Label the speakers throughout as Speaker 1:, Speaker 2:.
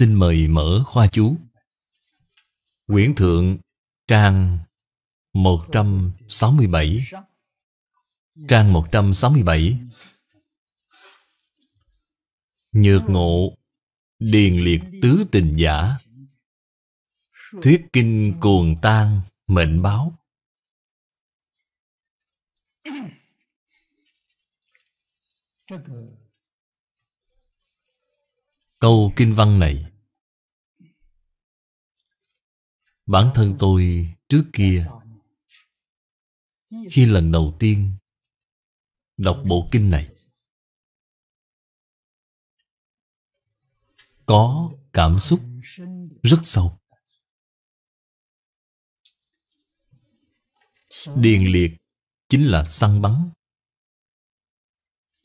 Speaker 1: Xin mời mở khoa chú. Quyển thượng trang 167 Trang 167 Nhược ngộ Điền liệt tứ tình giả Thuyết kinh cuồng tan Mệnh báo Câu kinh văn này Bản thân tôi trước kia Khi lần đầu tiên Đọc bộ kinh này
Speaker 2: Có cảm xúc rất sâu Điền
Speaker 1: liệt chính là săn bắn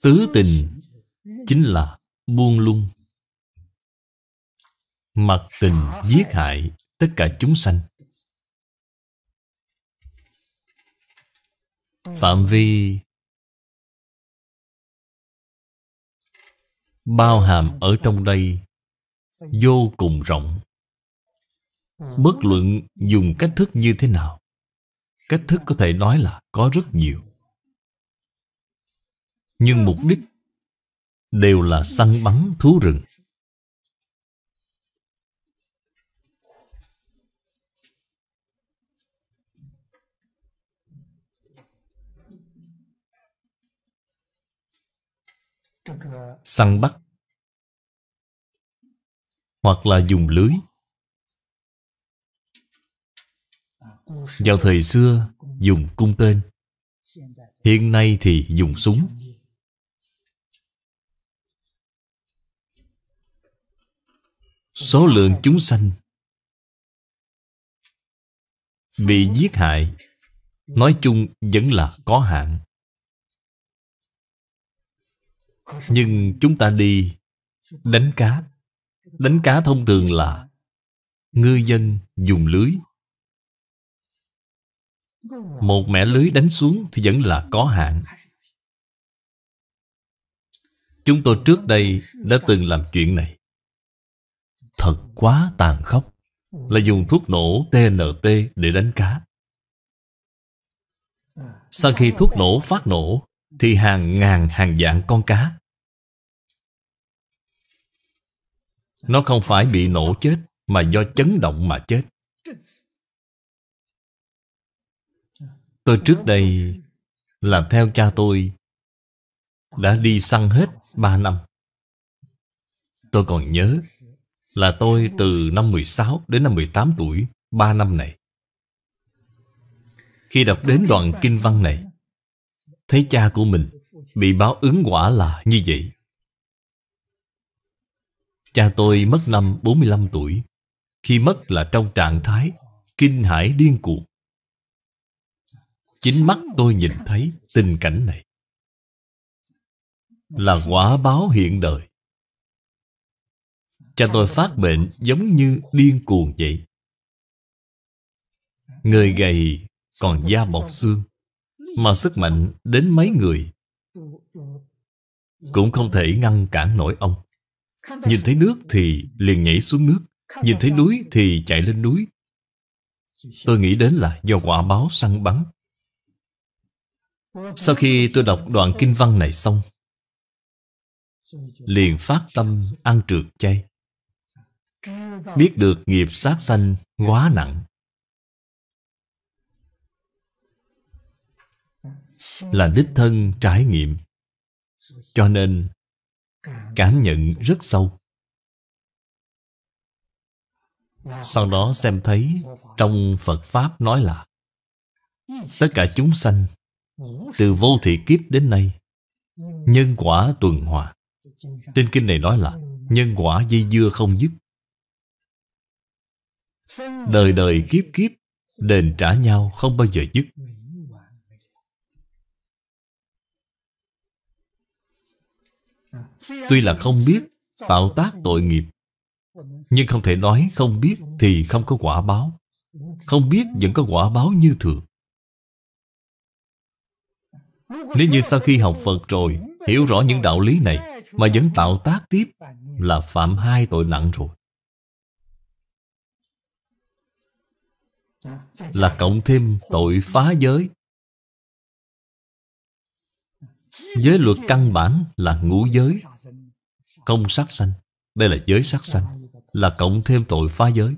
Speaker 1: Tứ tình chính là buông lung Mặt tình giết hại tất cả chúng sanh.
Speaker 2: Phạm
Speaker 3: vi
Speaker 1: bao hàm ở trong đây vô cùng rộng. Bất luận dùng cách thức như thế nào, cách thức có thể nói là có rất nhiều. Nhưng mục đích đều là săn bắn thú rừng. săn bắt hoặc là dùng lưới à, vào thời xưa dùng cung tên hiện nay thì dùng súng số
Speaker 3: lượng chúng sanh bị giết hại
Speaker 1: nói chung vẫn là có hạn nhưng chúng ta đi đánh cá đánh cá thông thường là ngư dân dùng lưới một mẻ lưới đánh xuống thì vẫn là có hạn chúng tôi trước đây đã từng làm chuyện này thật quá tàn khốc là dùng thuốc nổ TNT để đánh cá sau khi thuốc nổ phát nổ thì hàng ngàn hàng dạng con cá. Nó không phải bị nổ chết mà do chấn động mà chết. Tôi trước đây là theo cha tôi đã đi săn hết 3 năm. Tôi còn nhớ là tôi từ năm 16 đến năm 18 tuổi, 3 năm này. Khi đọc đến đoạn kinh văn này, Thấy cha của mình bị báo ứng quả là như vậy Cha tôi mất năm 45 tuổi Khi mất là trong trạng thái Kinh hãi điên cuồng Chính mắt tôi nhìn thấy tình cảnh này Là quả báo hiện đời Cha tôi phát bệnh giống như điên cuồng vậy Người gầy còn da bọc xương mà sức mạnh đến mấy người cũng không thể ngăn cản nổi ông. Nhìn thấy nước thì liền nhảy xuống nước, nhìn thấy núi thì chạy lên núi. Tôi nghĩ đến là do quả báo săn bắn. Sau khi tôi đọc đoạn kinh văn này xong, liền phát tâm ăn trượt chay. Biết được nghiệp sát sanh quá nặng, là đích thân trải nghiệm cho nên cảm nhận rất sâu sau đó xem thấy trong phật pháp nói là tất cả chúng sanh từ vô thị kiếp đến nay nhân quả tuần hoàn trên kinh này nói là nhân quả dây dưa không dứt đời đời kiếp kiếp đền trả nhau không bao giờ dứt
Speaker 3: Tuy là không biết tạo tác
Speaker 1: tội nghiệp Nhưng không thể nói không biết thì không có quả báo Không biết vẫn có quả báo như thường Nếu như sau khi học Phật rồi Hiểu rõ những đạo lý này Mà vẫn tạo tác tiếp Là phạm hai tội nặng rồi Là cộng thêm tội phá giới Giới luật căn bản là ngũ giới Không sát sanh Đây là giới sát sanh Là cộng thêm tội phá giới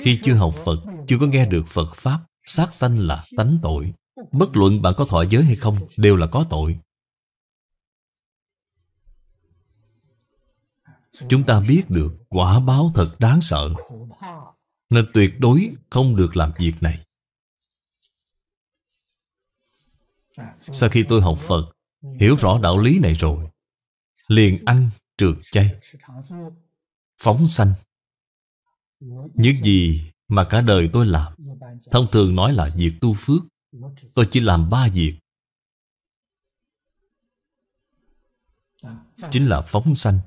Speaker 1: Khi chưa học Phật Chưa có nghe được Phật Pháp Sát sanh là tánh tội Bất luận bạn có thọ giới hay không Đều là có tội Chúng ta biết được quả báo thật đáng sợ Nên tuyệt đối không được làm việc này
Speaker 3: Sau khi tôi học
Speaker 1: Phật Hiểu rõ đạo lý này rồi Liền ăn trượt chay Phóng sanh Những gì mà cả đời tôi làm Thông thường nói là việc tu phước Tôi chỉ làm ba việc Chính là phóng sanh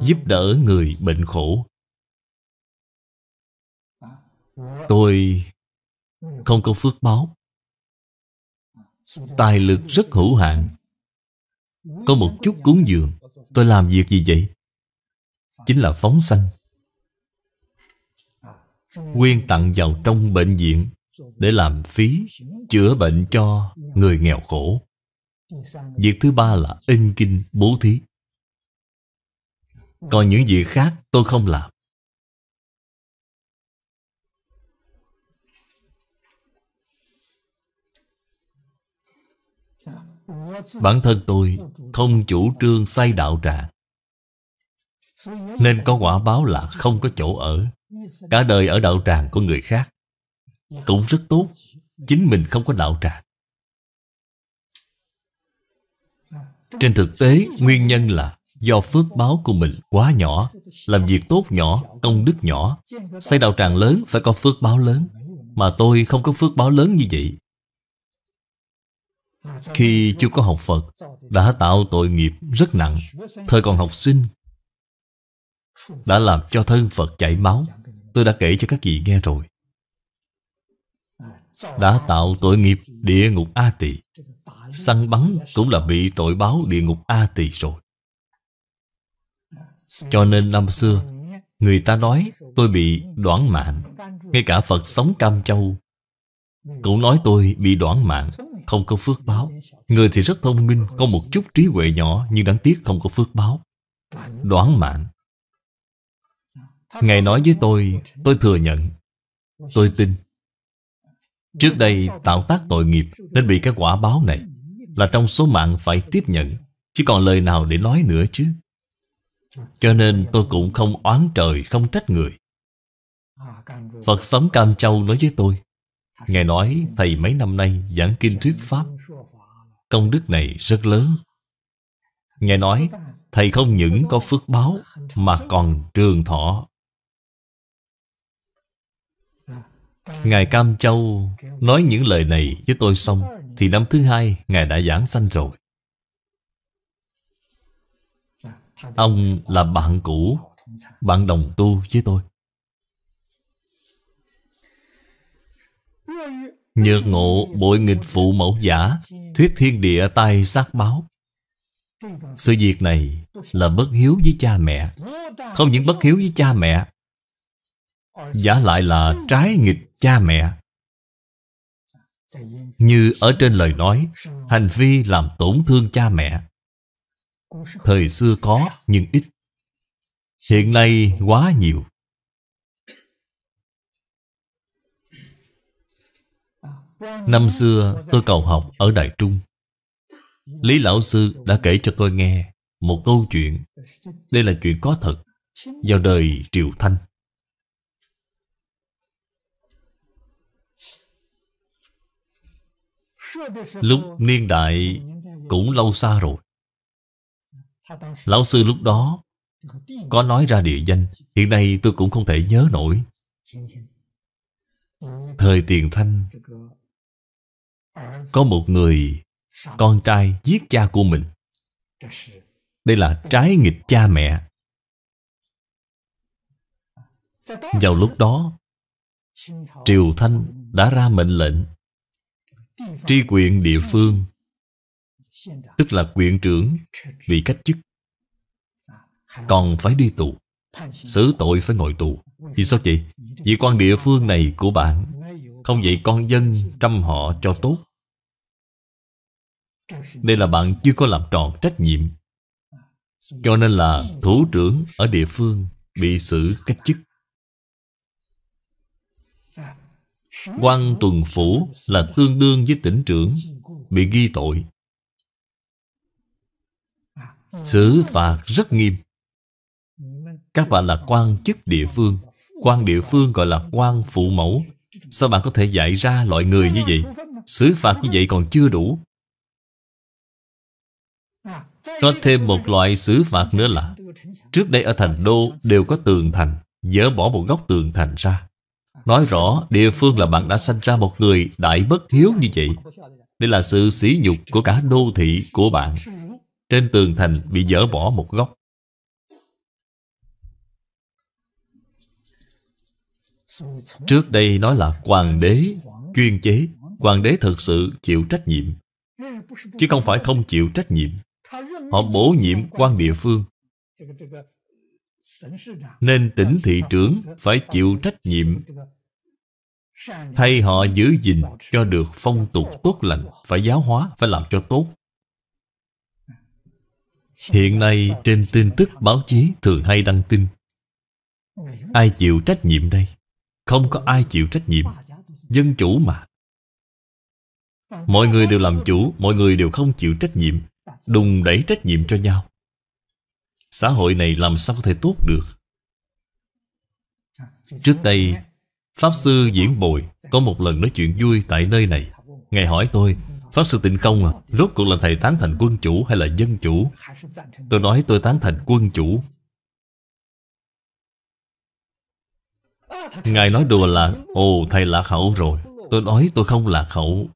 Speaker 1: Giúp đỡ người bệnh khổ Tôi không có phước báo Tài lực rất hữu hạn Có một chút cuốn dường Tôi làm việc gì vậy? Chính là phóng sanh Quyên tặng vào trong bệnh viện Để làm phí Chữa bệnh cho người nghèo khổ Việc thứ ba là in kinh bố thí Còn những việc khác tôi không làm
Speaker 3: Bản thân tôi không chủ
Speaker 1: trương xây đạo tràng Nên có quả báo là không có chỗ ở Cả đời ở đạo tràng của người khác Cũng rất tốt Chính mình không có đạo tràng Trên thực tế, nguyên nhân là do phước báo của mình quá nhỏ, làm việc tốt nhỏ, công đức nhỏ. Xây đạo tràng lớn phải có phước báo lớn, mà tôi không có phước báo lớn như vậy.
Speaker 3: Khi chưa có học Phật
Speaker 1: Đã tạo tội nghiệp rất nặng Thời còn học sinh Đã làm cho thân Phật chảy máu Tôi đã kể cho các vị nghe rồi Đã tạo tội nghiệp địa ngục A Tỳ Săn bắn cũng là bị tội báo địa ngục A Tỳ rồi Cho nên năm xưa Người ta nói tôi bị đoản mạng Ngay cả Phật sống Cam Châu Cũng nói tôi bị đoản mạng không có phước báo Người thì rất thông minh Có một chút trí huệ nhỏ Nhưng đáng tiếc không có phước báo Đoán mạng Ngài nói với tôi Tôi thừa nhận Tôi tin Trước đây tạo tác tội nghiệp Nên bị cái quả báo này Là trong số mạng phải tiếp nhận Chứ còn lời nào để nói nữa chứ Cho nên tôi cũng không oán trời Không trách người Phật sống Cam Châu nói với tôi Ngài nói Thầy mấy năm nay giảng kinh thuyết Pháp Công đức này rất lớn Ngài nói Thầy không những có phước báo Mà còn trường thọ Ngài Cam Châu nói những lời này với tôi xong Thì năm thứ hai Ngài đã giảng sanh rồi Ông là bạn cũ Bạn đồng tu với tôi Nhược ngộ bội nghịch phụ mẫu giả Thuyết thiên địa tay sát báo Sự việc này là bất hiếu với cha mẹ Không những bất hiếu với cha mẹ Giả lại là trái nghịch cha mẹ Như ở trên lời nói Hành vi làm tổn thương cha mẹ Thời xưa có nhưng ít Hiện nay quá nhiều Năm xưa tôi cầu học ở Đại Trung Lý Lão Sư đã kể cho tôi nghe Một câu chuyện Đây là chuyện có thật Vào đời Triều Thanh Lúc niên đại cũng lâu xa rồi Lão sư lúc đó có nói ra địa danh Hiện nay tôi cũng không thể nhớ nổi Thời tiền thanh có một người con trai giết cha của mình đây là trái nghịch cha mẹ vào lúc đó triều thanh đã ra mệnh lệnh tri quyền địa phương tức là quyện trưởng bị cách chức còn phải đi tù xử tội phải ngồi tù vì sao vậy? vì quan địa phương này của bạn không vậy con dân trăm họ cho tốt Đây là bạn chưa có làm tròn trách nhiệm Cho nên là thủ trưởng ở địa phương bị xử cách chức quan tuần phủ là tương đương với tỉnh trưởng bị ghi tội xử phạt rất nghiêm các bạn là quan chức địa phương quan địa phương gọi là quan phụ mẫu Sao bạn có thể dạy ra loại người như vậy xử phạt như vậy còn chưa đủ Có thêm một loại xử phạt nữa là Trước đây ở thành đô đều có tường thành Dỡ bỏ một góc tường thành ra Nói rõ địa phương là bạn đã sanh ra một người đại bất hiếu như vậy Đây là sự sỉ nhục của cả đô thị của bạn Trên tường thành bị dỡ bỏ một góc Trước đây nói là hoàng đế chuyên chế Hoàng đế thực sự chịu trách nhiệm Chứ không phải không chịu trách nhiệm Họ bổ nhiệm quan địa phương
Speaker 3: Nên tỉnh thị trưởng phải chịu trách nhiệm Thay họ
Speaker 1: giữ gìn cho được phong tục tốt lành Phải giáo hóa, phải làm cho tốt Hiện nay trên tin tức báo chí thường hay đăng tin Ai chịu trách nhiệm đây? Không có ai chịu trách nhiệm Dân chủ mà Mọi người đều làm chủ Mọi người đều không chịu trách nhiệm Đùng đẩy trách nhiệm cho nhau Xã hội này làm sao có thể tốt được Trước đây Pháp sư diễn bồi Có một lần nói chuyện vui tại nơi này Ngài hỏi tôi Pháp sư tịnh không à Rốt cuộc là thầy tán thành quân chủ hay là dân chủ Tôi nói tôi tán thành quân chủ Ngài nói đùa là Ồ thầy lạc hậu rồi Tôi nói tôi không lạc hậu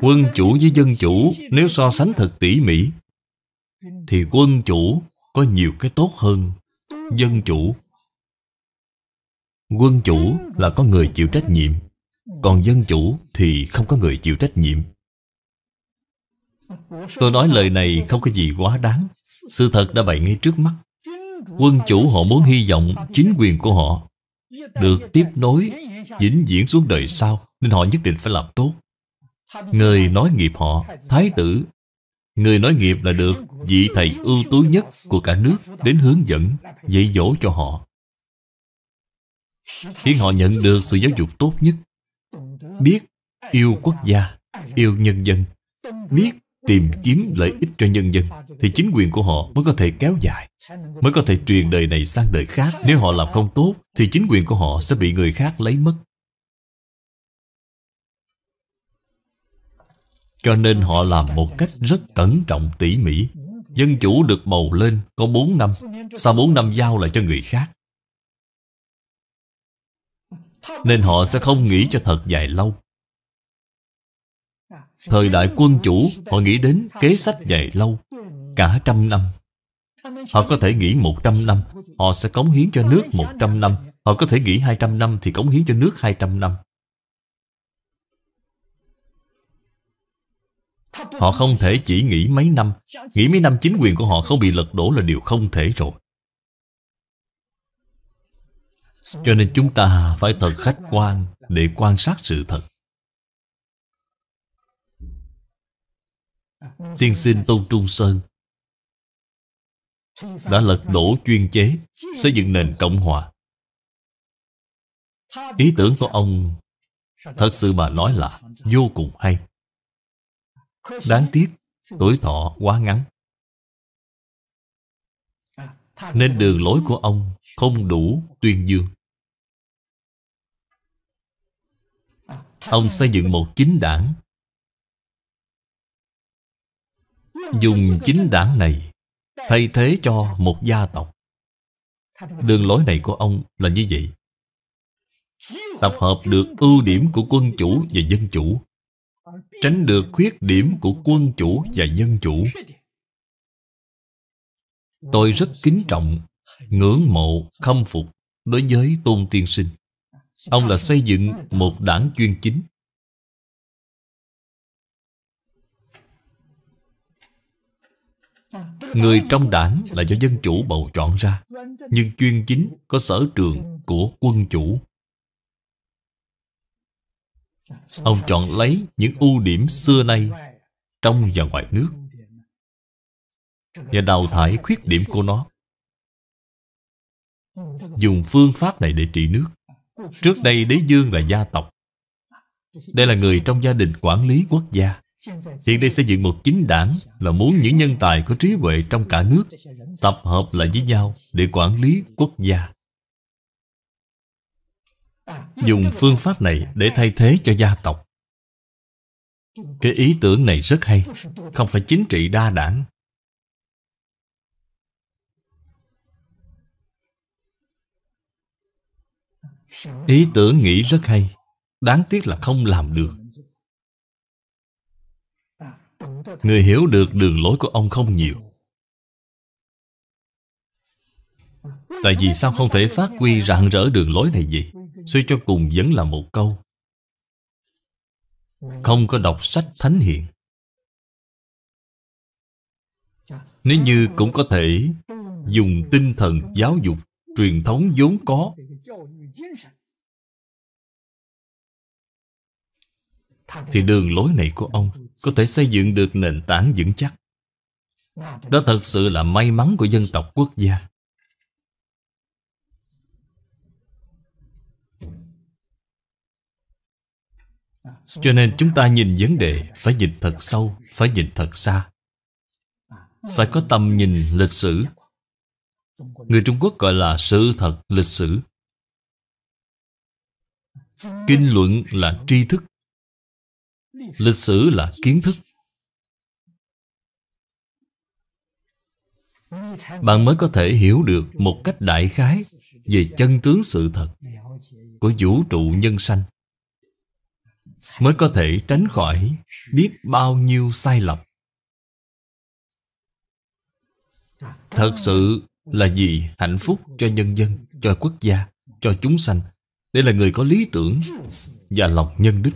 Speaker 1: Quân chủ với dân chủ Nếu so sánh thật tỉ mỉ Thì quân chủ có nhiều cái tốt hơn Dân chủ Quân chủ là có người chịu trách nhiệm Còn dân chủ thì không có người chịu trách nhiệm Tôi nói lời này không có gì quá đáng Sự thật đã bày ngay trước mắt Quân chủ họ muốn hy vọng chính quyền của họ được tiếp nối vĩnh viễn xuống đời sau nên họ nhất định phải làm tốt người nói nghiệp họ thái tử người nói nghiệp là được vị thầy ưu tú nhất của cả nước đến hướng dẫn dạy dỗ cho họ khiến họ nhận được sự giáo dục tốt nhất biết yêu quốc gia yêu nhân dân biết tìm kiếm lợi ích cho nhân dân thì chính quyền của họ mới có thể kéo dài mới có thể truyền đời này sang đời khác nếu họ làm không tốt thì chính quyền của họ sẽ bị người khác lấy mất cho nên họ làm một cách rất cẩn trọng tỉ mỉ dân chủ được bầu lên có 4 năm sau 4 năm giao lại cho người khác nên họ sẽ không nghĩ cho thật dài lâu Thời đại quân chủ Họ nghĩ đến kế sách dài lâu Cả trăm năm Họ có thể nghĩ trăm năm Họ sẽ cống hiến cho nước một trăm năm Họ có thể nghĩ trăm năm Thì cống hiến cho nước hai trăm năm Họ không thể chỉ nghĩ mấy năm Nghĩ mấy năm chính quyền của họ không bị lật đổ là điều không thể rồi Cho nên chúng ta phải thật khách quan Để quan sát sự thật Tiên sinh Tôn Trung Sơn
Speaker 3: đã lật đổ
Speaker 1: chuyên chế, xây dựng nền Cộng Hòa. Ý tưởng của ông thật sự mà nói là vô cùng hay.
Speaker 3: Đáng tiếc, tuổi thọ quá ngắn. Nên đường lối
Speaker 1: của ông không đủ tuyên dương. Ông xây dựng một chính đảng dùng chính đảng này thay thế cho một gia tộc đường lối này của ông là như vậy tập hợp được ưu điểm của quân chủ và dân chủ tránh được khuyết điểm của quân chủ và dân chủ tôi rất kính trọng ngưỡng mộ khâm phục đối với tôn tiên sinh ông là xây dựng một đảng chuyên chính
Speaker 2: Người trong đảng là do
Speaker 1: dân chủ bầu chọn ra Nhưng chuyên chính có sở trường của quân chủ Ông chọn lấy những ưu điểm xưa nay Trong và ngoài nước Và đào thải khuyết điểm của nó Dùng phương pháp này để trị nước Trước đây đế dương là gia tộc Đây là người trong gia đình quản lý quốc gia Hiện đây xây dựng một chính đảng là muốn những nhân tài có trí huệ trong cả nước tập hợp lại với nhau để quản lý quốc gia. Dùng phương pháp này để thay thế cho gia tộc. Cái ý tưởng này rất hay, không phải chính trị đa đảng. Ý tưởng nghĩ rất hay, đáng tiếc là không làm được. Người hiểu được đường lối của ông không nhiều Tại vì sao không thể phát huy rạng rỡ đường lối này gì Suy cho cùng vẫn là một câu Không có đọc sách thánh hiện Nếu như cũng có thể Dùng tinh thần giáo dục Truyền thống vốn có Thì đường lối này của ông có thể xây dựng được nền tảng vững chắc. Đó thật sự là may mắn của dân tộc quốc gia. Cho nên chúng ta nhìn vấn đề phải nhìn thật sâu, phải nhìn thật xa. Phải có tầm nhìn lịch sử. Người Trung Quốc gọi là sự thật lịch sử. Kinh luận là tri thức Lịch sử là kiến thức Bạn mới có thể hiểu được một cách đại khái Về chân tướng sự thật Của vũ trụ nhân sanh Mới có thể tránh khỏi Biết bao nhiêu sai lầm Thật sự là gì hạnh phúc cho nhân dân Cho quốc gia, cho chúng sanh Đây là người có lý tưởng Và lòng nhân đức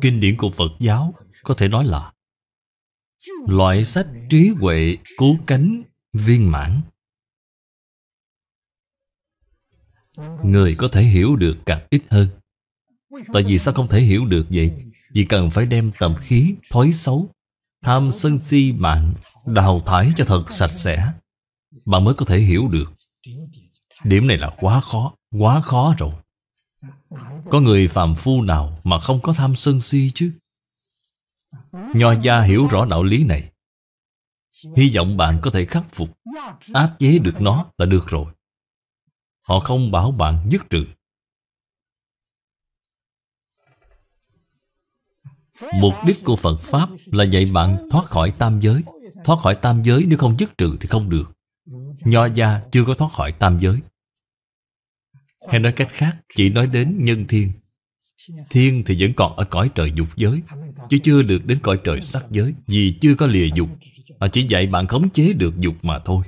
Speaker 1: Kinh điển của Phật giáo có thể nói là Loại sách trí huệ cứu cánh viên mãn Người có thể hiểu được càng ít hơn Tại vì sao không thể hiểu được vậy? Vì cần phải đem tầm khí, thói xấu Tham sân si mạng Đào thải cho thật sạch sẽ Bạn mới có thể hiểu được Điểm này là quá khó Quá khó rồi có người phàm phu nào mà không có tham sân si chứ Nho gia hiểu rõ đạo lý này Hy vọng bạn có thể khắc phục
Speaker 3: Áp chế được nó
Speaker 1: là được rồi Họ không bảo bạn dứt trừ Mục đích của Phật Pháp là dạy bạn thoát khỏi tam giới Thoát khỏi tam giới nếu không dứt trừ thì không được Nho gia chưa có thoát khỏi tam giới hay nói cách khác Chỉ nói đến nhân thiên Thiên thì vẫn còn ở cõi trời dục giới Chứ chưa được đến cõi trời sắc giới Vì chưa có lìa dục mà chỉ dạy bạn khống chế được dục mà thôi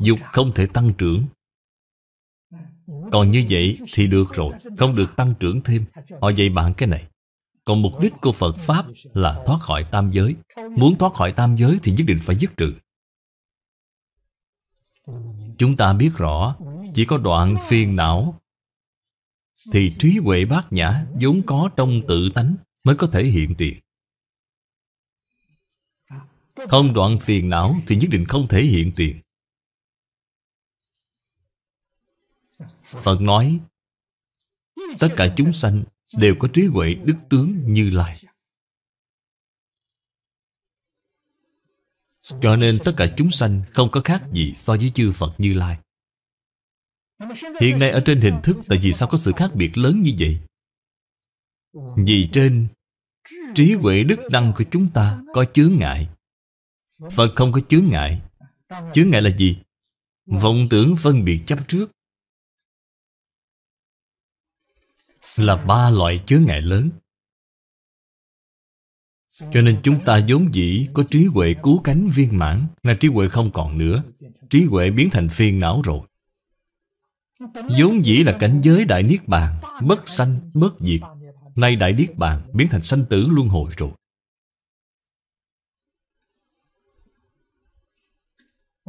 Speaker 1: Dục không thể tăng trưởng Còn như vậy thì được rồi Không được tăng trưởng thêm Họ dạy bạn cái này Còn mục đích của Phật Pháp là thoát khỏi tam giới Muốn thoát khỏi tam giới thì nhất định phải dứt trừ Chúng ta biết rõ Chỉ có đoạn phiền não thì trí huệ bát nhã vốn có trong tự tánh mới có thể hiện tiền. Không đoạn phiền não thì nhất định không thể hiện tiền. Phật nói Tất cả chúng sanh đều có trí huệ đức tướng như lai Cho nên tất cả chúng sanh không có khác gì so với chư Phật như lai Hiện nay ở trên hình thức tại vì sao có sự khác biệt lớn như vậy? Vì trên trí huệ đức năng của chúng ta có chướng ngại. Phật không có chướng ngại. Chướng ngại là gì? Vọng tưởng phân biệt chấp trước là ba loại chướng ngại lớn. Cho nên chúng ta vốn dĩ có trí huệ cứu cánh viên mãn, là trí huệ không còn nữa. Trí huệ biến thành phiền não rồi vốn dĩ là cảnh giới đại niết bàn bất sanh bất diệt nay đại niết bàn biến thành sanh tử luân hồi rồi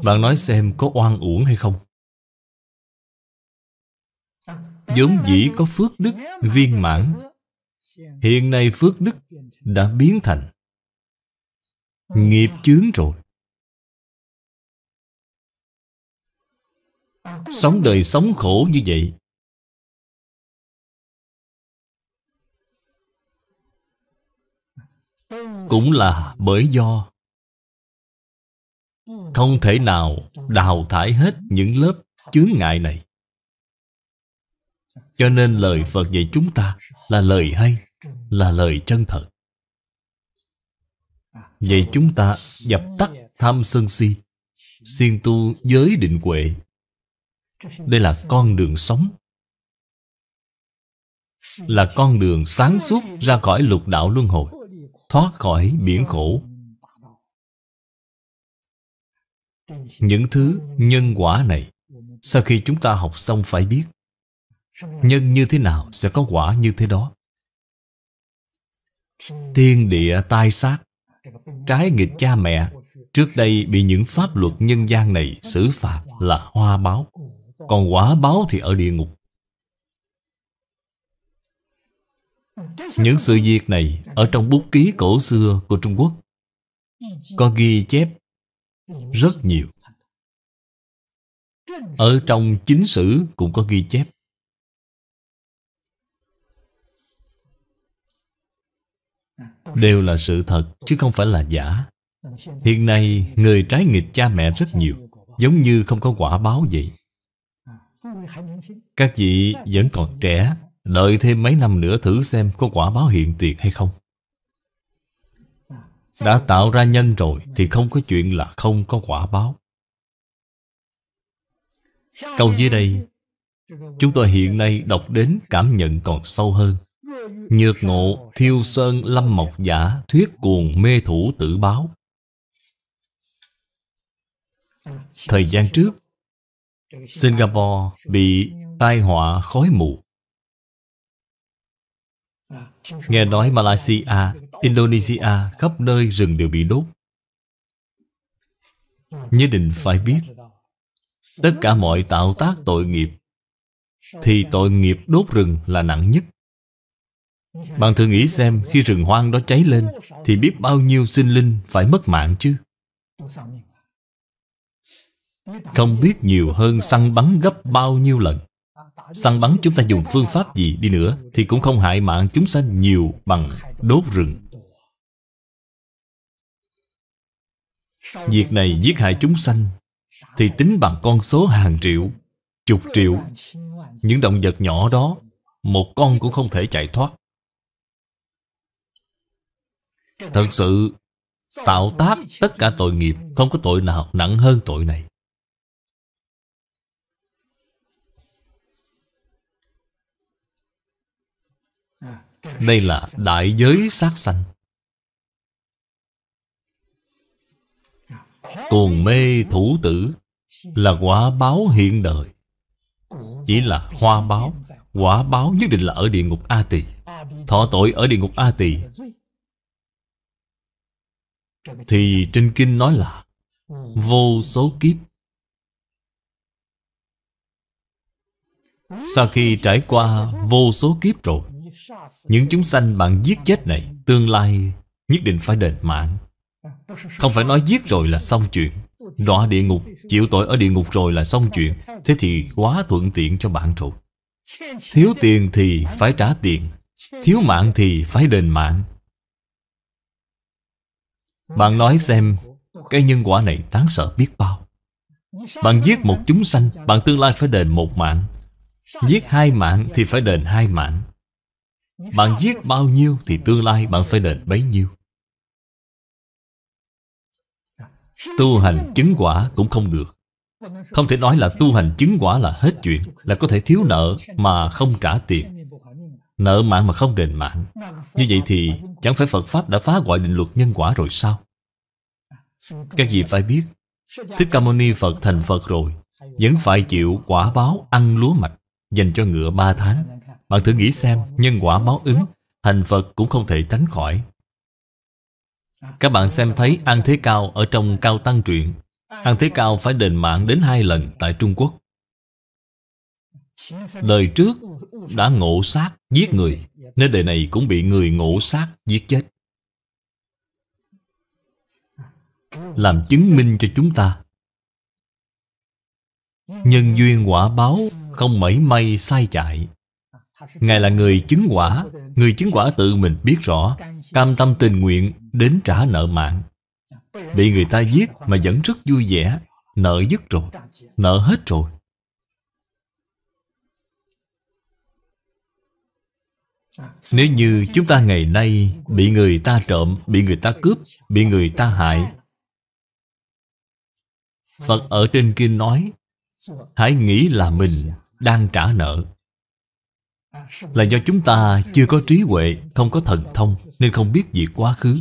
Speaker 1: bạn nói xem có oan uổng hay không
Speaker 3: vốn dĩ
Speaker 1: có phước đức viên mãn hiện nay phước đức đã biến thành nghiệp chướng rồi
Speaker 2: Sống
Speaker 3: đời sống khổ như vậy Cũng
Speaker 1: là bởi do Không thể nào đào thải hết những lớp chướng ngại này Cho nên lời Phật dạy chúng ta là lời hay, là lời chân thật Vậy chúng ta dập tắt tham sân si Siêng tu giới định huệ
Speaker 3: đây là con đường
Speaker 1: sống Là con đường sáng suốt ra khỏi lục đạo luân hồi Thoát khỏi biển khổ Những thứ nhân quả này Sau khi chúng ta học xong phải biết Nhân như thế nào sẽ có quả như thế đó Thiên địa tai sát Trái nghịch cha mẹ Trước đây bị những pháp luật nhân gian này xử phạt là hoa báo còn quả báo thì ở địa ngục
Speaker 2: Những sự việc này
Speaker 1: Ở trong bút ký cổ xưa của Trung Quốc Có ghi chép Rất nhiều Ở trong chính sử cũng có ghi chép Đều là sự thật chứ không phải là giả Hiện nay người trái nghịch cha mẹ rất nhiều Giống như không có quả báo vậy
Speaker 3: các vị vẫn
Speaker 1: còn trẻ Đợi thêm mấy năm nữa thử xem có quả báo hiện tiền hay không Đã tạo ra nhân rồi Thì không có chuyện là không có quả báo Câu dưới đây Chúng tôi hiện nay đọc đến cảm nhận còn sâu hơn Nhược ngộ, thiêu sơn, lâm mộc giả Thuyết cuồng mê thủ tử báo Thời gian trước Singapore bị tai họa khói mù Nghe nói Malaysia, Indonesia khắp nơi rừng đều bị đốt Nhất định phải biết Tất cả mọi tạo tác tội nghiệp Thì tội nghiệp đốt rừng là nặng nhất
Speaker 3: Bạn thử nghĩ xem khi
Speaker 1: rừng hoang đó cháy lên Thì biết bao nhiêu sinh linh phải mất mạng chứ không biết nhiều hơn săn bắn gấp bao nhiêu lần Săn bắn chúng ta dùng phương pháp gì đi nữa Thì cũng không hại mạng chúng sanh nhiều bằng đốt rừng Việc này giết hại chúng sanh Thì tính bằng con số hàng triệu Chục triệu Những động vật nhỏ đó Một con cũng không thể chạy thoát Thật sự Tạo tác tất cả tội nghiệp Không có tội nào nặng hơn tội này Đây là đại giới sát sanh Cuồng mê thủ tử Là quả báo hiện đời Chỉ là hoa báo Quả báo nhất định là ở địa ngục A Tỳ Thọ tội ở địa ngục A Tỳ Thì trên kinh nói là Vô số kiếp Sau khi trải qua vô số kiếp rồi những chúng sanh bạn giết chết này Tương lai nhất định phải đền mạng Không phải nói giết rồi là xong chuyện Đọa địa ngục Chịu tội ở địa ngục rồi là xong chuyện Thế thì quá thuận tiện cho bạn rồi Thiếu tiền thì phải trả tiền Thiếu mạng thì phải đền mạng Bạn nói xem Cái nhân quả này đáng sợ biết bao Bạn giết một chúng sanh Bạn tương lai phải đền một mạng Giết hai mạng thì phải đền hai mạng bạn giết bao nhiêu thì tương lai bạn phải đền bấy nhiêu Tu hành chứng quả cũng không được Không thể nói là tu hành chứng quả là hết chuyện Là có thể thiếu nợ mà không trả tiền Nợ mạng mà không đền mạng Như vậy thì chẳng phải Phật Pháp đã phá hoại định luật nhân quả rồi sao Các gì phải biết Thích Ca Mâu Ni Phật thành Phật rồi Vẫn phải chịu quả báo ăn lúa mạch dành cho ngựa 3 tháng. Bạn thử nghĩ xem, nhân quả báo ứng, thành Phật cũng không thể tránh khỏi. Các bạn xem thấy An Thế Cao ở trong Cao Tăng Truyện. An Thế Cao phải đền mạng đến hai lần tại Trung Quốc.
Speaker 3: Đời trước đã ngộ sát,
Speaker 1: giết người, nên đời này cũng bị người ngộ sát, giết chết. Làm chứng minh cho chúng ta Nhân duyên quả báo không mảy may sai chạy Ngài là người chứng quả Người chứng quả tự mình biết rõ Cam tâm tình nguyện đến trả nợ mạng Bị người ta giết mà vẫn rất vui vẻ Nợ dứt rồi Nợ hết rồi Nếu như chúng ta ngày nay Bị người ta trộm Bị người ta cướp Bị người ta hại Phật ở trên kinh nói hãy nghĩ là mình đang trả nợ là do chúng ta chưa có trí huệ không có thần thông nên không biết gì quá khứ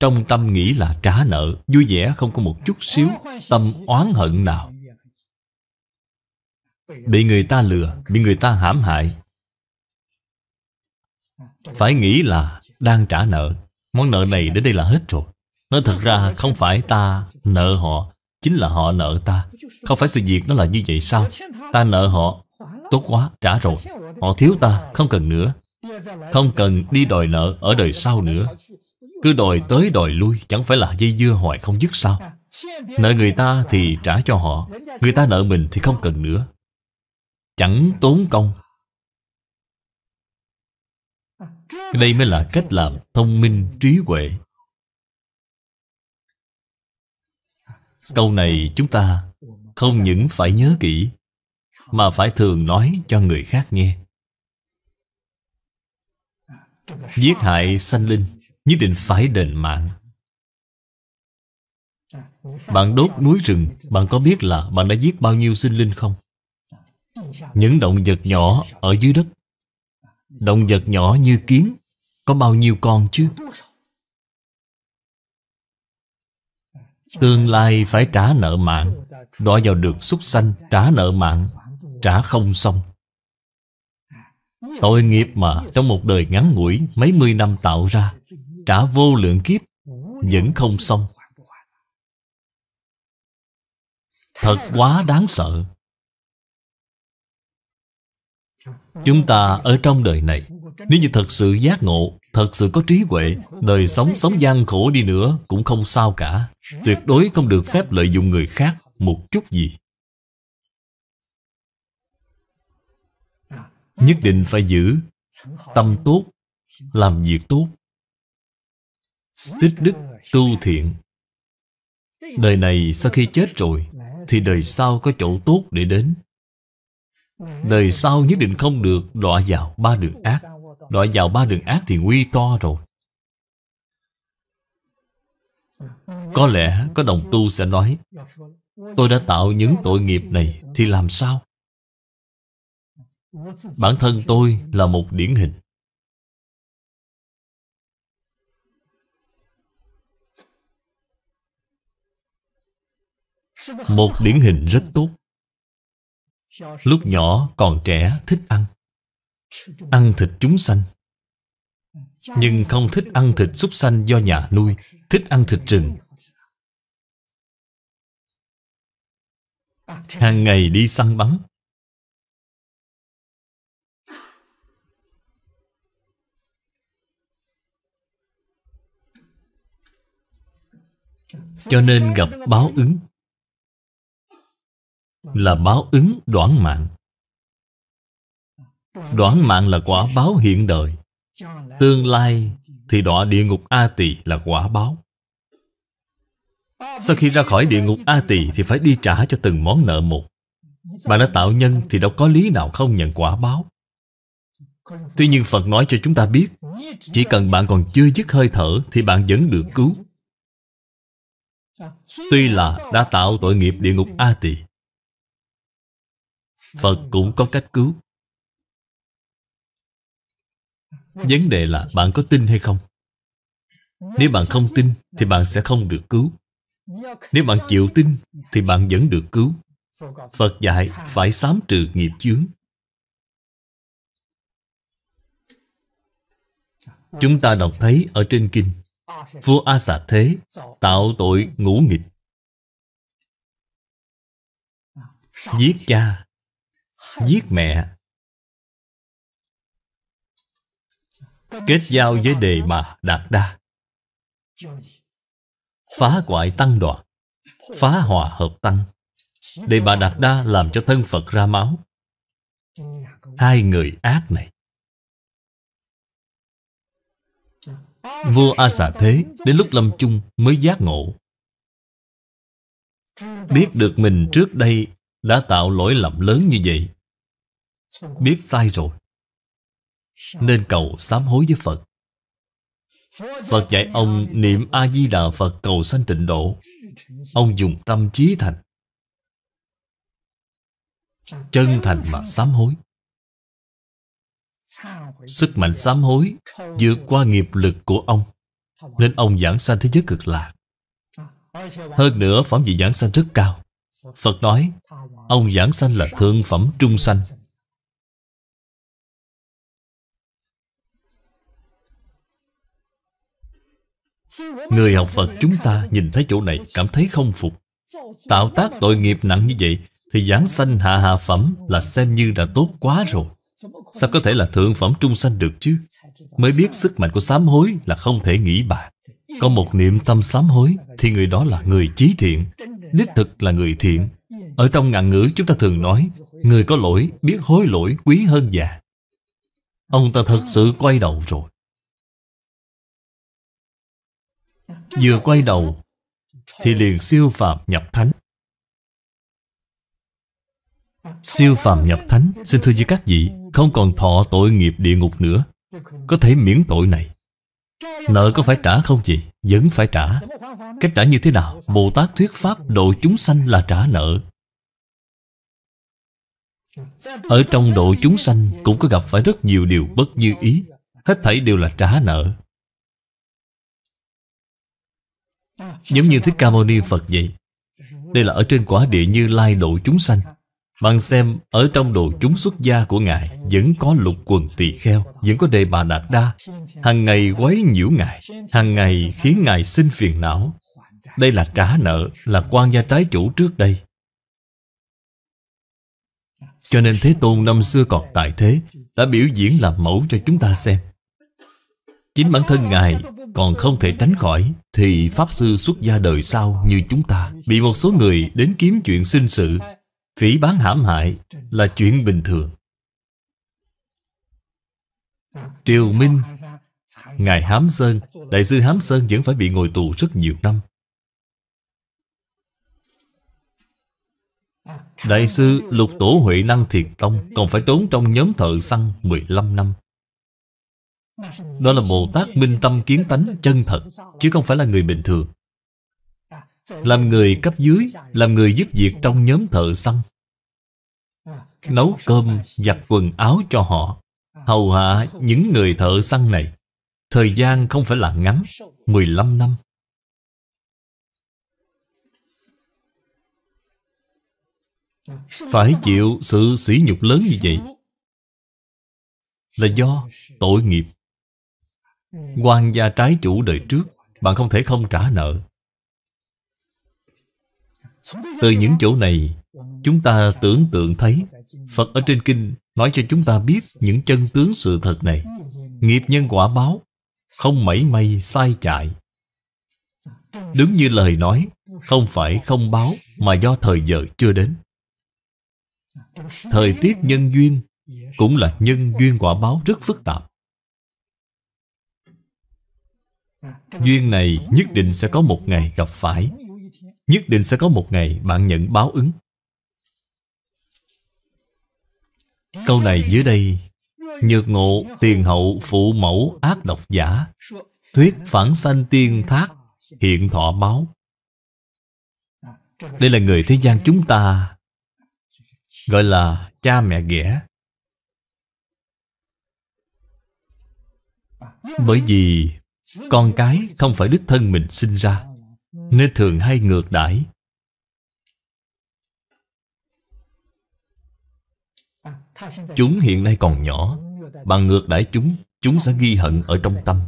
Speaker 1: trong tâm nghĩ là trả nợ vui vẻ không có một chút xíu tâm oán hận nào bị người ta lừa bị người ta hãm hại phải nghĩ là đang trả nợ món nợ này đến đây là hết rồi nói thật ra không phải ta nợ họ Chính là họ nợ ta Không phải sự việc nó là như vậy sao Ta nợ họ Tốt quá, trả rồi Họ thiếu ta, không cần nữa Không cần đi đòi nợ ở đời sau nữa Cứ đòi tới đòi lui Chẳng phải là dây dưa hoài không dứt sao Nợ người ta thì trả cho họ Người ta nợ mình thì không cần nữa Chẳng tốn công Đây mới là cách làm thông minh trí huệ câu này chúng ta không những phải nhớ kỹ mà phải thường nói cho người khác nghe giết hại sanh linh nhất định phải đền mạng bạn đốt núi rừng bạn có biết là bạn đã giết bao nhiêu sinh linh không những động vật nhỏ ở dưới đất động vật nhỏ như kiến có bao nhiêu con chứ Tương lai phải trả nợ mạng Đọa vào đường súc sanh Trả nợ mạng Trả không xong Tội nghiệp mà Trong một đời ngắn ngủi Mấy mươi năm tạo ra Trả vô lượng kiếp Vẫn không xong Thật quá đáng sợ Chúng ta ở trong đời này nếu như thật sự giác ngộ Thật sự có trí huệ Đời sống sống gian khổ đi nữa Cũng không sao cả Tuyệt đối không được phép lợi dụng người khác Một chút gì Nhất định phải giữ Tâm tốt Làm việc tốt Tích đức tu thiện Đời này sau khi chết rồi Thì đời sau có chỗ tốt để đến Đời sau nhất định không được đọa vào ba đường ác Loại vào ba đường ác thì nguy to rồi Có lẽ có đồng tu sẽ nói Tôi đã tạo những tội nghiệp này Thì làm sao Bản thân tôi là một điển hình
Speaker 2: Một điển hình
Speaker 1: rất tốt Lúc nhỏ còn trẻ thích ăn ăn thịt chúng sanh nhưng không thích ăn thịt súc sanh do nhà nuôi thích ăn thịt rừng hàng ngày
Speaker 2: đi săn bắn
Speaker 3: cho nên gặp báo ứng là
Speaker 1: báo ứng đoản mạng Đoán mạng là quả báo hiện đời Tương lai thì đọa địa ngục A Tỳ là quả báo Sau khi ra khỏi địa ngục A Tỳ thì phải đi trả cho từng món nợ một Bạn đã tạo nhân thì đâu có lý nào không nhận quả báo Tuy nhiên Phật nói cho chúng ta biết Chỉ cần bạn còn chưa dứt hơi thở Thì bạn vẫn được cứu Tuy là đã tạo tội nghiệp địa ngục A Tỳ Phật cũng có cách cứu Vấn đề là bạn có tin hay không Nếu bạn không tin Thì bạn sẽ không được cứu Nếu bạn chịu tin Thì bạn vẫn được cứu Phật dạy phải sám trừ nghiệp chướng Chúng ta đọc thấy ở trên kinh Vua A Xà Thế tạo tội ngũ nghịch Giết cha Giết mẹ Kết giao với đề bà Đạt Đa Phá hoại tăng đoạn Phá hòa hợp tăng Đề bà Đạt Đa làm cho thân Phật ra máu Hai người ác này Vua A Xà Thế đến lúc lâm chung mới giác ngộ Biết được mình trước đây đã tạo lỗi lầm lớn như vậy Biết sai rồi nên cầu sám hối với Phật Phật dạy ông niệm A-di-đà Phật cầu sanh tịnh độ Ông dùng tâm trí thành
Speaker 3: Chân thành mà sám hối Sức
Speaker 1: mạnh sám hối vượt qua nghiệp lực của ông Nên ông giảng sanh thế giới cực lạc Hơn nữa phẩm vị giảng sanh rất cao Phật nói Ông giảng sanh là thương phẩm trung sanh
Speaker 2: Người học Phật chúng
Speaker 1: ta nhìn thấy chỗ này cảm thấy không phục Tạo tác tội nghiệp nặng như vậy Thì giảng sanh hạ hạ phẩm là xem như đã tốt quá rồi Sao có thể là thượng phẩm trung sanh được chứ Mới biết sức mạnh của sám hối là không thể nghĩ bạc Có một niệm tâm sám hối Thì người đó là người chí thiện Đích thực là người thiện Ở trong ngạn ngữ chúng ta thường nói Người có lỗi biết hối lỗi quý hơn già Ông ta thật sự quay đầu rồi Vừa quay đầu Thì liền siêu phạm nhập thánh Siêu phàm nhập thánh Xin thưa với các vị Không còn thọ tội nghiệp địa ngục nữa Có thể miễn tội này Nợ có phải trả không gì Vẫn phải trả Cách trả như thế nào? Bồ Tát thuyết pháp độ chúng sanh là trả nợ Ở trong độ chúng sanh Cũng có gặp phải rất nhiều điều bất như ý Hết thảy đều là trả nợ Giống như Thích Ca Mâu Ni Phật vậy Đây là ở trên quả địa như lai độ chúng sanh Bạn xem ở trong đồ chúng xuất gia của Ngài Vẫn có lục quần tỳ kheo Vẫn có đề bà đạt đa hàng ngày quấy nhiễu Ngài hàng ngày khiến Ngài sinh phiền não Đây là trả nợ Là quan gia trái chủ trước đây Cho nên Thế Tôn năm xưa còn tại thế Đã biểu diễn làm mẫu cho chúng ta xem Chính bản thân Ngài còn không thể tránh khỏi Thì Pháp Sư xuất gia đời sau như chúng ta Bị một số người đến kiếm chuyện sinh sự Phỉ bán hãm hại là chuyện bình thường Triều Minh Ngài Hám Sơn Đại sư Hám Sơn vẫn phải bị ngồi tù rất nhiều năm Đại sư Lục Tổ Huệ Năng Thiền Tông Còn phải trốn trong nhóm thợ săn 15 năm đó là Bồ Tát minh tâm kiến tánh chân thật Chứ không phải là người bình thường Làm người cấp dưới Làm người giúp việc trong nhóm thợ săn Nấu cơm, giặt quần áo cho họ Hầu hạ những người thợ săn này Thời gian không phải là ngắn 15 năm Phải chịu sự sỉ nhục lớn như vậy Là do tội nghiệp Quan gia trái chủ đời trước Bạn không thể không trả nợ Từ những chỗ này Chúng ta tưởng tượng thấy Phật ở trên kinh Nói cho chúng ta biết những chân tướng sự thật này Nghiệp nhân quả báo Không mảy may sai chạy Đúng như lời nói Không phải không báo Mà do thời giờ chưa đến Thời tiết nhân duyên Cũng là nhân duyên quả báo rất phức tạp Duyên này nhất định sẽ có một ngày gặp phải Nhất định sẽ có một ngày bạn nhận báo ứng Câu này dưới đây Nhược ngộ tiền hậu phụ mẫu ác độc giả Thuyết phản sanh tiên thác hiện thọ báo Đây là người thế gian chúng ta Gọi là cha mẹ ghẻ Bởi vì con cái không phải đích thân mình sinh ra Nên thường hay ngược đãi
Speaker 3: Chúng hiện nay còn
Speaker 1: nhỏ Bạn ngược đãi chúng Chúng sẽ ghi hận ở trong tâm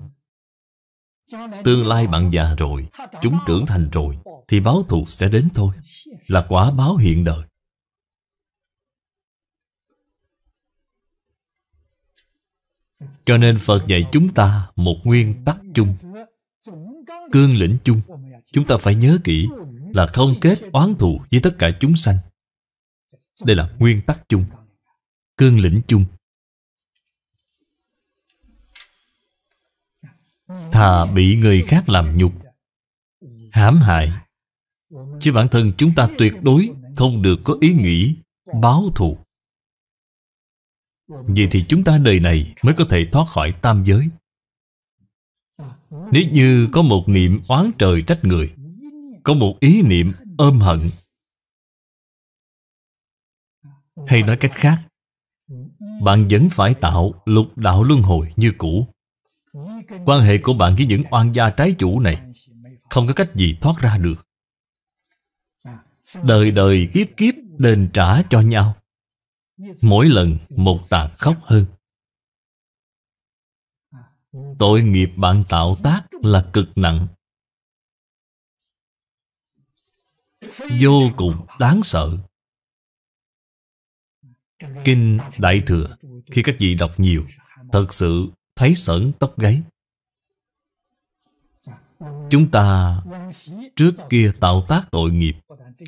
Speaker 1: Tương lai bạn già rồi Chúng trưởng thành rồi Thì báo thù sẽ đến thôi Là quả báo hiện đời Cho nên Phật dạy chúng ta một nguyên tắc chung Cương lĩnh chung Chúng ta phải nhớ kỹ Là không kết oán thù với tất cả chúng sanh Đây là nguyên tắc chung Cương lĩnh chung Thà bị người khác làm nhục hãm hại Chứ bản thân chúng ta tuyệt đối không được có ý nghĩ báo thù Vậy thì chúng ta đời này mới có thể thoát khỏi tam giới Nếu như có một niệm oán trời trách người Có một ý niệm ôm hận Hay nói cách khác Bạn vẫn phải tạo lục đạo luân hồi như cũ Quan hệ của bạn với những oan gia trái chủ này Không có cách gì thoát ra được Đời đời kiếp kiếp đền trả cho nhau Mỗi lần một tàn khóc hơn Tội nghiệp bạn tạo tác là cực nặng Vô cùng đáng sợ Kinh Đại Thừa Khi các vị đọc nhiều Thật sự thấy sởn tóc gáy Chúng ta trước kia tạo tác tội nghiệp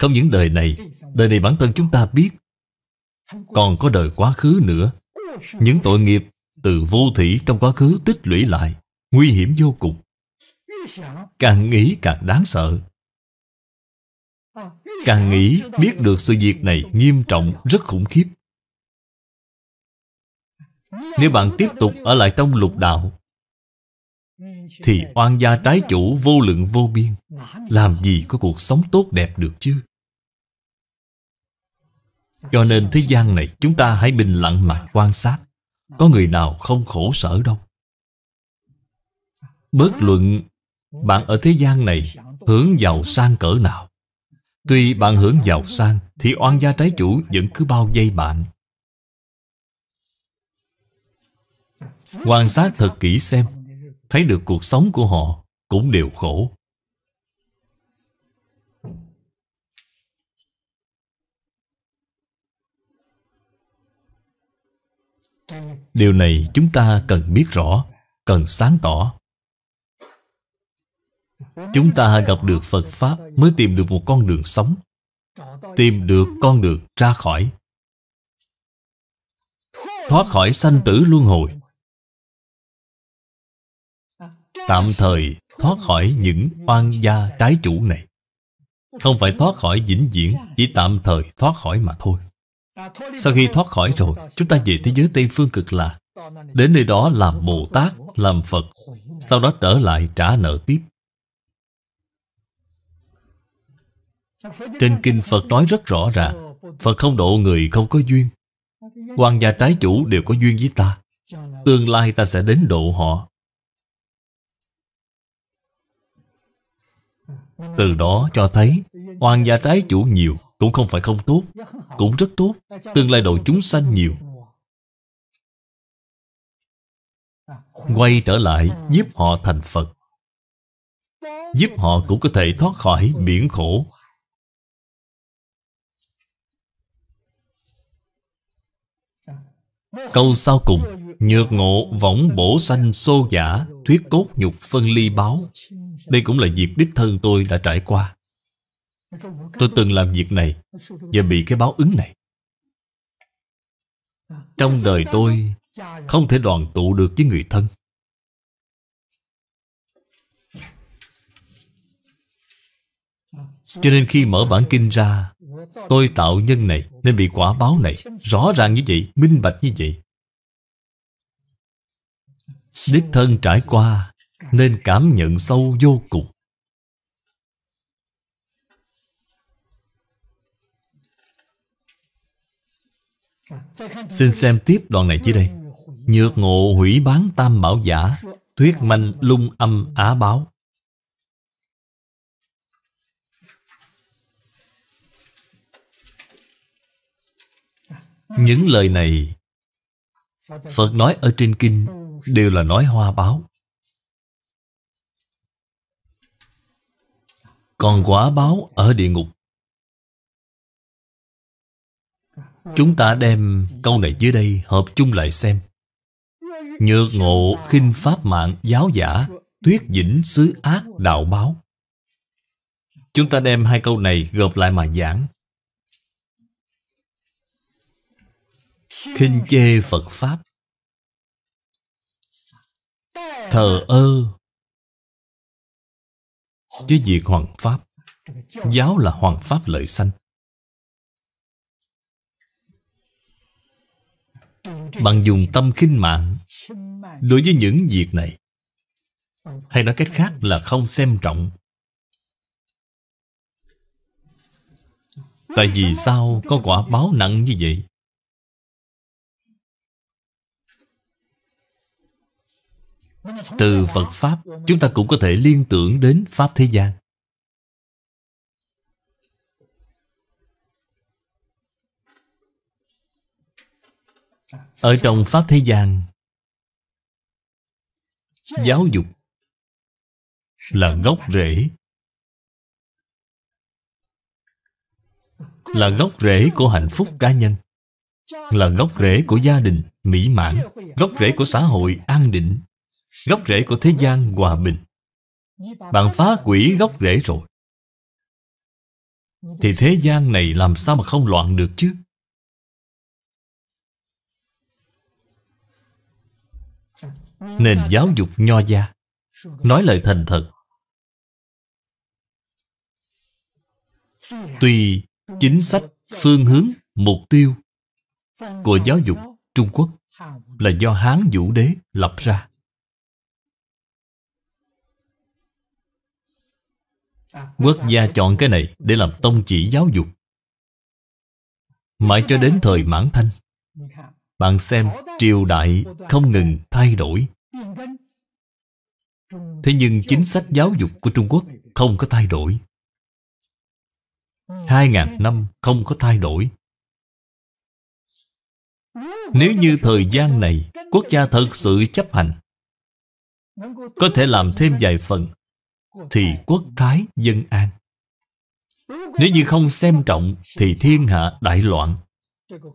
Speaker 1: Không những đời này Đời này bản thân chúng ta biết còn có đời quá khứ nữa Những tội nghiệp từ vô thủy trong quá khứ tích lũy lại Nguy hiểm vô cùng Càng nghĩ càng đáng sợ Càng nghĩ biết được sự việc này nghiêm trọng rất khủng khiếp Nếu bạn tiếp tục ở lại trong lục đạo Thì oan gia trái chủ vô lượng vô biên Làm gì có cuộc sống tốt đẹp được chứ cho nên thế gian này chúng ta hãy bình lặng mà quan sát Có người nào không khổ sở đâu bớt luận bạn ở thế gian này hưởng giàu sang cỡ nào Tuy bạn hưởng giàu sang Thì oan gia trái chủ vẫn cứ bao dây bạn Quan sát thật kỹ xem Thấy được cuộc sống của họ cũng đều khổ điều này chúng ta cần biết rõ cần sáng tỏ chúng ta gặp được phật pháp mới tìm được một con đường sống tìm được con đường ra khỏi thoát khỏi sanh tử luân hồi tạm thời thoát khỏi những oan gia trái chủ này không phải thoát khỏi vĩnh viễn chỉ tạm thời thoát khỏi mà thôi sau khi thoát khỏi rồi Chúng ta về thế giới Tây Phương cực lạc Đến nơi đó làm Bồ Tát Làm Phật Sau đó trở lại trả nợ tiếp Trên kinh Phật nói rất rõ ràng Phật không độ người không có duyên quan gia trái chủ đều có duyên với ta Tương lai ta sẽ đến độ họ
Speaker 3: Từ đó cho thấy
Speaker 1: Hoàng gia trái chủ nhiều Cũng không phải không tốt Cũng rất tốt Tương lai độ chúng sanh nhiều Quay trở lại giúp họ thành Phật Giúp họ cũng có thể thoát khỏi biển khổ Câu sau cùng Nhược ngộ võng bổ sanh xô giả Thuyết cốt nhục phân ly báo Đây cũng là việc đích thân tôi đã trải qua
Speaker 3: Tôi từng làm việc này Và bị
Speaker 1: cái báo ứng này
Speaker 3: Trong đời tôi Không thể
Speaker 1: đoàn tụ được với người thân Cho nên khi mở bản kinh ra Tôi tạo nhân này Nên bị quả báo này Rõ ràng như vậy, minh bạch như vậy Đích thân trải qua Nên cảm nhận sâu vô cùng Xin xem tiếp đoạn này dưới đây Nhược ngộ hủy bán tam bảo giả Thuyết manh lung âm á báo Những lời này
Speaker 3: Phật nói ở trên kinh Đều
Speaker 1: là nói hoa báo Còn quả báo ở địa ngục Chúng ta đem câu này dưới đây hợp chung lại xem Nhược ngộ khinh pháp mạng giáo giả Tuyết dĩnh xứ ác đạo báo Chúng ta đem hai câu này gộp lại mà giảng khinh chê Phật Pháp Thờ ơ Chứ diệt hoàng Pháp Giáo là hoàng Pháp lợi sanh Bạn dùng tâm khinh mạng Đối với những việc này Hay nói cách khác là không xem trọng Tại vì sao có quả báo nặng như vậy?
Speaker 3: Từ Phật Pháp Chúng ta cũng
Speaker 1: có thể liên tưởng đến Pháp thế gian Ở trong Pháp Thế gian Giáo dục Là gốc rễ Là gốc rễ của hạnh phúc cá nhân Là gốc rễ của gia đình mỹ mãn Gốc rễ của xã hội an định Gốc rễ của thế gian hòa bình Bạn phá quỷ gốc rễ rồi Thì thế gian này làm sao mà không loạn được chứ Nền giáo dục nho gia Nói lời thành thật
Speaker 3: Tuy chính
Speaker 1: sách, phương hướng, mục tiêu Của giáo dục Trung Quốc Là do Hán Vũ Đế lập ra Quốc gia chọn cái này để làm tông chỉ giáo dục Mãi cho đến thời mãn thanh Bạn xem triều đại không ngừng thay đổi Thế nhưng chính sách giáo dục của Trung Quốc không có thay đổi. Hai ngàn năm không có thay đổi. Nếu như thời gian này quốc gia thật sự chấp hành
Speaker 3: có thể làm thêm
Speaker 1: vài phần thì quốc thái dân an.
Speaker 3: Nếu như không
Speaker 1: xem trọng thì thiên hạ đại loạn.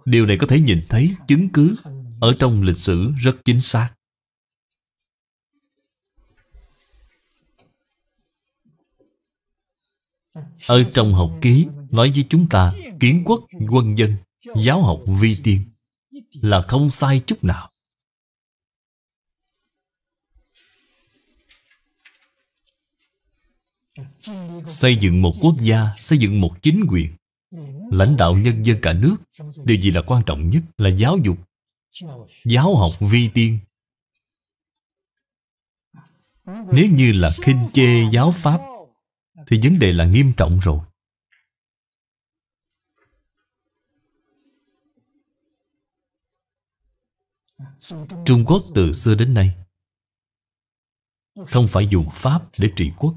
Speaker 1: Điều này có thể nhìn thấy chứng cứ ở trong lịch sử rất chính xác. Ở trong học ký Nói với chúng ta Kiến quốc quân dân Giáo học vi tiên Là không sai chút nào Xây dựng một quốc gia Xây dựng một chính quyền Lãnh đạo nhân dân cả nước Điều gì là quan trọng nhất là giáo dục Giáo học vi tiên Nếu như là khinh chê giáo pháp thì vấn đề là nghiêm trọng rồi.
Speaker 3: Trung Quốc từ
Speaker 1: xưa đến nay không phải dùng Pháp để trị quốc.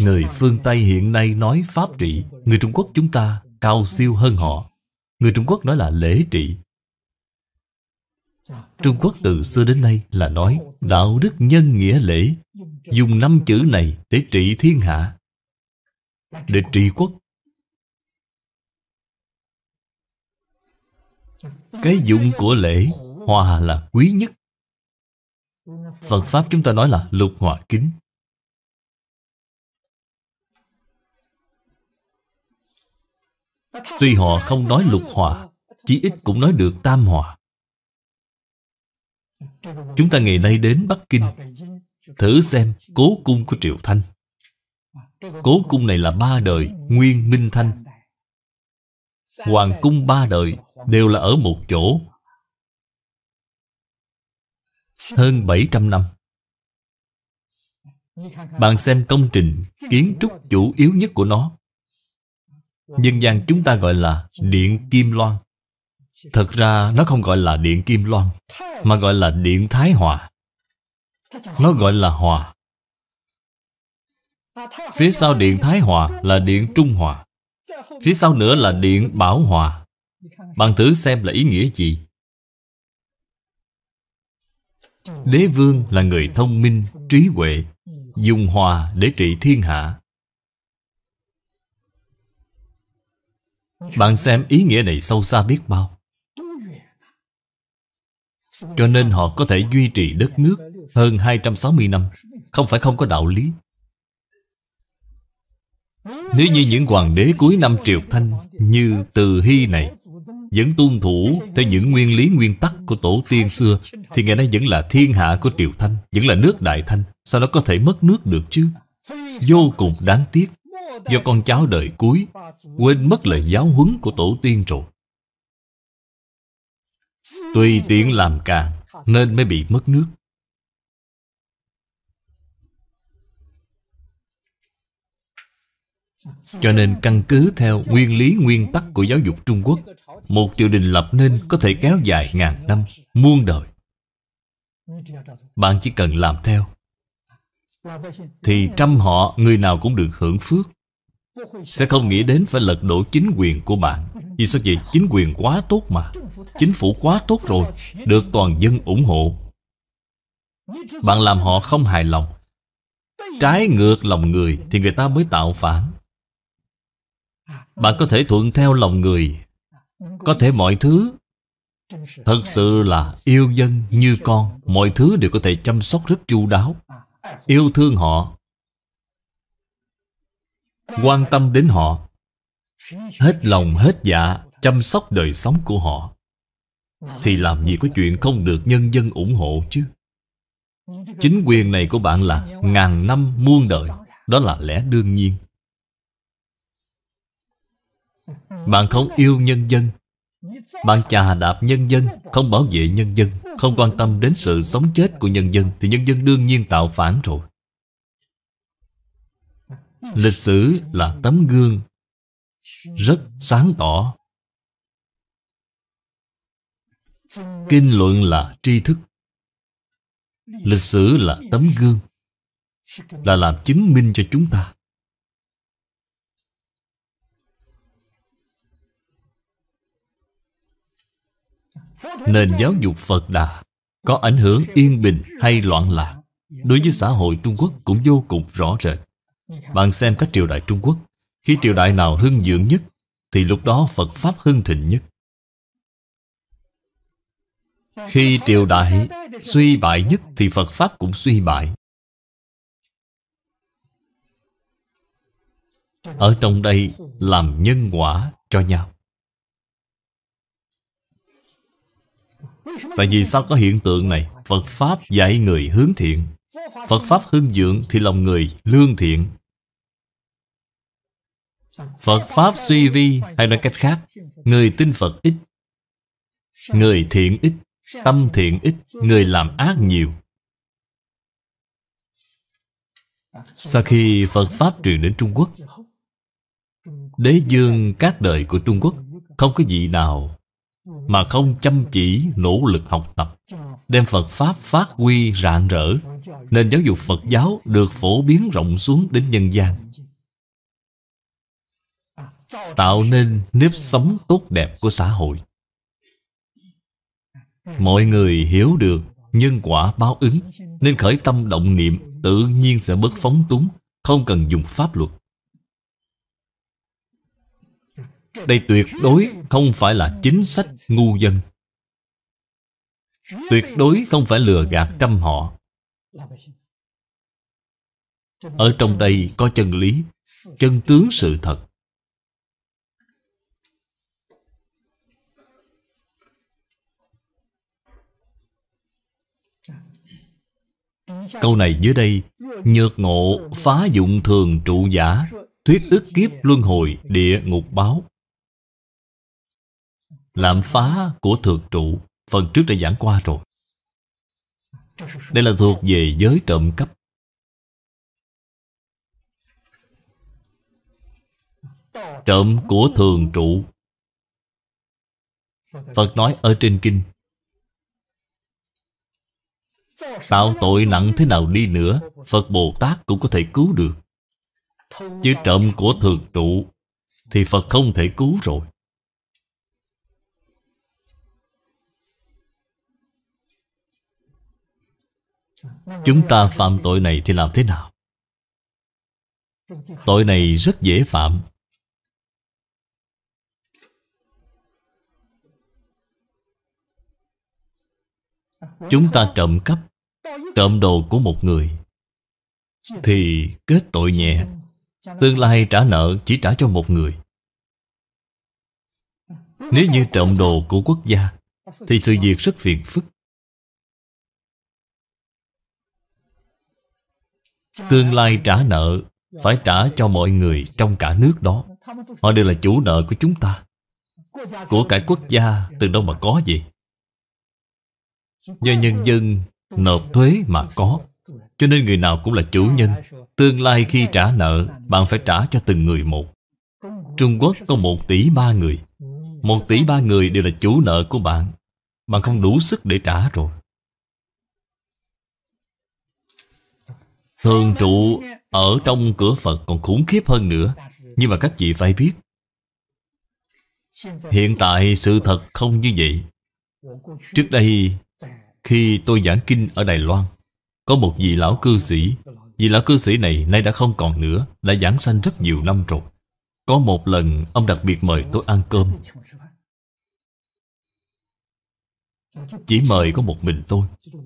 Speaker 1: Người phương Tây hiện nay nói Pháp trị, người Trung Quốc chúng ta cao siêu hơn họ. Người Trung Quốc nói là lễ trị. Trung Quốc từ xưa đến nay là nói đạo đức nhân nghĩa lễ, dùng năm chữ này để trị thiên hạ để trị quốc cái dụng của lễ hòa là quý nhất phật pháp chúng ta nói là lục hòa kính tuy họ không nói lục hòa chí ít cũng nói được tam hòa chúng ta ngày nay đến bắc kinh Thử xem cố cung của Triệu Thanh Cố cung này là ba đời Nguyên Minh Thanh Hoàng cung ba đời Đều là ở một chỗ Hơn 700 năm Bạn xem công trình Kiến trúc chủ yếu nhất của nó Dân gian chúng ta gọi là Điện Kim Loan Thật ra nó không gọi là Điện Kim Loan Mà gọi là Điện Thái Hòa nó gọi là hòa Phía sau điện Thái Hòa là điện Trung Hòa Phía sau nữa là điện Bảo Hòa Bạn thử xem là ý nghĩa gì Đế vương là người thông minh, trí huệ Dùng hòa để trị thiên hạ Bạn xem ý nghĩa này sâu xa biết bao Cho nên họ có thể duy trì đất nước hơn 260 năm Không phải không có đạo lý Nếu như những hoàng đế cuối năm triều thanh Như Từ Hy này Vẫn tuân thủ theo những nguyên lý nguyên tắc của tổ tiên xưa Thì ngày nay vẫn là thiên hạ của triều thanh Vẫn là nước đại thanh Sao nó có thể mất nước được chứ Vô cùng đáng tiếc Do con cháu đời cuối Quên mất lời giáo huấn của tổ tiên rồi Tùy tiện làm càng Nên mới bị mất nước Cho nên căn cứ theo nguyên lý nguyên tắc của giáo dục Trung Quốc Một triều đình lập nên có thể kéo dài ngàn năm, muôn đời Bạn chỉ cần làm theo Thì trăm họ người nào cũng được hưởng phước Sẽ không nghĩ đến phải lật đổ chính quyền của bạn Vì sao vậy? Chính quyền quá tốt mà Chính phủ quá tốt rồi Được toàn dân ủng hộ Bạn làm họ không hài lòng Trái ngược lòng người Thì người ta mới tạo phản bạn có thể thuận theo lòng người Có thể mọi thứ Thật sự là yêu dân như con Mọi thứ đều có thể chăm sóc rất chu đáo Yêu thương họ Quan tâm đến họ Hết lòng hết dạ Chăm sóc đời sống của họ Thì làm gì có chuyện không được nhân dân ủng hộ chứ Chính quyền này của bạn là Ngàn năm muôn đời Đó là lẽ đương nhiên bạn không yêu nhân dân Bạn chà đạp nhân dân Không bảo vệ nhân dân Không quan tâm đến sự sống chết của nhân dân Thì nhân dân đương nhiên tạo phản rồi Lịch sử là tấm gương Rất sáng tỏ Kinh luận là tri thức
Speaker 3: Lịch sử là tấm gương Là làm
Speaker 1: chứng minh cho chúng ta Nền giáo dục Phật Đà Có ảnh hưởng yên bình hay loạn lạc Đối với xã hội Trung Quốc cũng vô cùng rõ rệt Bạn xem các triều đại Trung Quốc Khi triều đại nào hưng dưỡng nhất Thì lúc đó Phật Pháp hưng thịnh nhất
Speaker 3: Khi triều đại
Speaker 1: suy bại nhất Thì Phật Pháp cũng suy bại
Speaker 3: Ở trong đây
Speaker 1: làm nhân quả cho nhau Tại vì sao có hiện tượng này Phật Pháp dạy người hướng thiện Phật Pháp hướng dưỡng thì lòng người lương thiện Phật Pháp suy vi hay nói cách khác Người tin Phật ít Người thiện ít Tâm thiện ít Người làm ác nhiều Sau khi Phật Pháp truyền đến Trung Quốc Đế dương các đời của Trung Quốc Không có gì nào mà không chăm chỉ nỗ lực học tập đem Phật Pháp phát huy rạng rỡ nên giáo dục Phật giáo được phổ biến rộng xuống đến nhân gian tạo nên nếp sống tốt đẹp của xã hội mọi người hiểu được nhân quả báo ứng nên khởi tâm động niệm tự nhiên sẽ bớt phóng túng không cần dùng pháp luật Đây tuyệt đối không phải là chính sách ngu dân Tuyệt đối không phải lừa gạt trăm họ Ở trong đây có chân lý Chân tướng sự thật
Speaker 3: Câu này dưới đây Nhược
Speaker 1: ngộ phá dụng thường trụ giả Thuyết ức kiếp luân hồi địa ngục báo lạm phá của thượng trụ Phần trước đã giảng qua rồi Đây là thuộc về giới trộm cắp Trộm của thường trụ Phật nói ở trên kinh Tạo tội nặng thế nào đi nữa Phật Bồ Tát cũng có thể cứu được Chứ trộm của thường trụ Thì Phật không thể cứu rồi Chúng ta phạm tội này thì làm thế nào? Tội này rất dễ phạm Chúng ta trộm cắp Trộm đồ của một người Thì kết tội nhẹ Tương lai trả nợ chỉ trả cho một người Nếu như trộm đồ của quốc gia Thì sự việc rất phiền phức Tương lai trả nợ Phải trả cho mọi người trong cả nước đó Họ đều là chủ nợ của chúng ta Của cả quốc gia từ đâu mà có gì
Speaker 3: Do nhân dân
Speaker 1: nộp thuế mà có Cho nên người nào cũng là chủ nhân Tương lai khi trả nợ Bạn phải trả cho từng người một Trung Quốc có một tỷ ba người một tỷ ba người đều là chủ nợ của bạn Bạn không đủ sức để trả rồi Thường trụ ở trong cửa Phật còn khủng khiếp hơn nữa Nhưng mà các vị phải biết Hiện tại sự thật không như vậy Trước đây Khi tôi giảng kinh ở Đài Loan Có một vị lão cư sĩ Vị lão cư sĩ này nay đã không còn nữa Đã giảng sanh rất nhiều năm rồi Có một lần ông đặc biệt mời tôi ăn cơm
Speaker 3: Chỉ mời có một mình tôi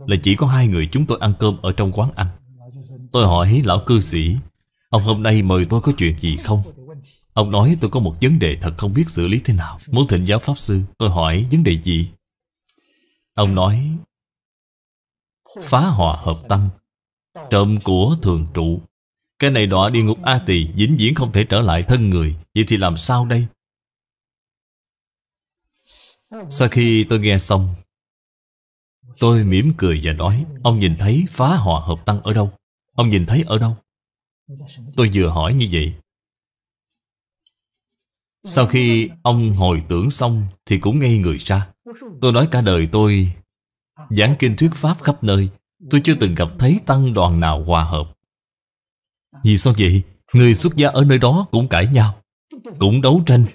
Speaker 3: Là chỉ có
Speaker 1: hai người chúng tôi ăn cơm ở trong quán ăn Tôi hỏi lão cư sĩ Ông hôm nay mời tôi có chuyện gì không? Ông nói tôi có một vấn đề thật không biết xử lý thế nào Muốn thỉnh giáo Pháp Sư Tôi hỏi vấn đề gì? Ông nói Phá hòa hợp tâm Trộm của thường trụ Cái này đọa địa ngục A Tỳ vĩnh viễn không thể trở lại thân người Vậy thì làm sao đây? Sau khi tôi nghe xong Tôi mỉm cười và nói Ông nhìn thấy phá hòa hợp tăng ở đâu Ông nhìn thấy ở đâu? Tôi vừa hỏi như vậy Sau khi ông hồi tưởng xong Thì cũng ngây người ra Tôi nói cả đời tôi Giảng kinh thuyết pháp khắp nơi Tôi chưa từng gặp thấy tăng đoàn nào hòa hợp Vì sao vậy? Người xuất gia ở nơi đó cũng cãi nhau Cũng đấu tranh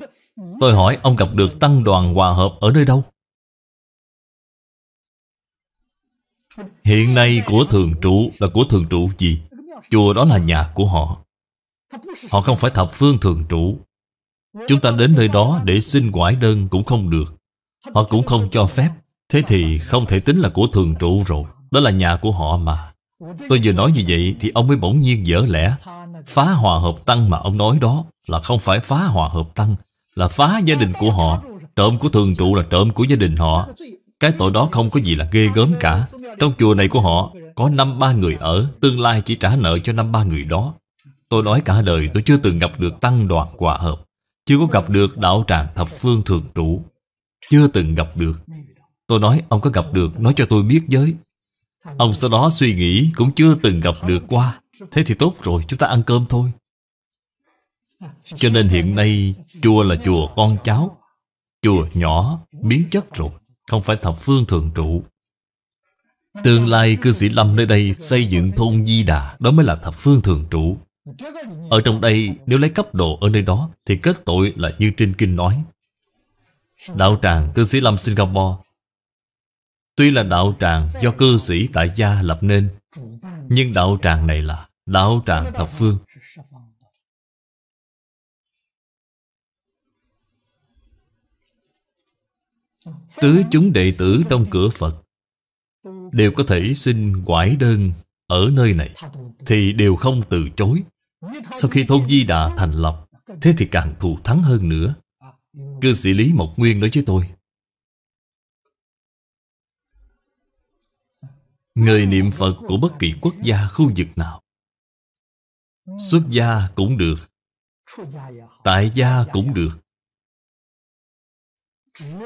Speaker 1: Tôi hỏi ông gặp được tăng đoàn hòa hợp ở nơi đâu? Hiện nay của thường trụ là của thường trụ gì? Chùa đó là nhà của họ Họ không phải thập phương thường trụ Chúng ta đến nơi đó để xin quải đơn cũng không được Họ cũng không cho phép Thế thì không thể tính là của thường trụ rồi Đó là nhà của họ mà Tôi vừa nói như vậy thì ông mới bỗng nhiên dở lẽ Phá hòa hợp tăng mà ông nói đó Là không phải phá hòa hợp tăng Là phá gia đình của họ Trộm của thường trụ là trộm của gia đình họ cái tội đó không có gì là ghê gớm cả Trong chùa này của họ Có năm ba người ở Tương lai chỉ trả nợ cho năm ba người đó Tôi nói cả đời tôi chưa từng gặp được tăng đoàn hòa hợp Chưa có gặp được đạo tràng thập phương thường trụ Chưa từng gặp được Tôi nói ông có gặp được Nói cho tôi biết giới Ông sau đó suy nghĩ cũng chưa từng gặp được qua Thế thì tốt rồi chúng ta ăn cơm thôi Cho nên hiện nay Chùa là chùa con cháu Chùa nhỏ biến chất rồi không phải thập phương thường trụ Tương lai cư sĩ Lâm nơi đây xây dựng thôn Di Đà Đó mới là thập phương thường trụ Ở trong đây nếu lấy cấp độ ở nơi đó Thì kết tội là như trên kinh nói Đạo tràng cư sĩ Lâm Singapore Tuy là đạo tràng do cư sĩ tại gia lập nên Nhưng đạo tràng này là đạo tràng thập phương
Speaker 3: Tứ chúng đệ tử trong cửa
Speaker 1: Phật Đều có thể xin quải đơn ở nơi này Thì đều không từ chối Sau khi thôn Di Đà thành lập Thế thì càng thù thắng hơn nữa Cư sĩ Lý Mộc Nguyên nói với tôi Người niệm Phật của bất kỳ quốc gia khu vực nào Xuất gia cũng được Tại gia cũng được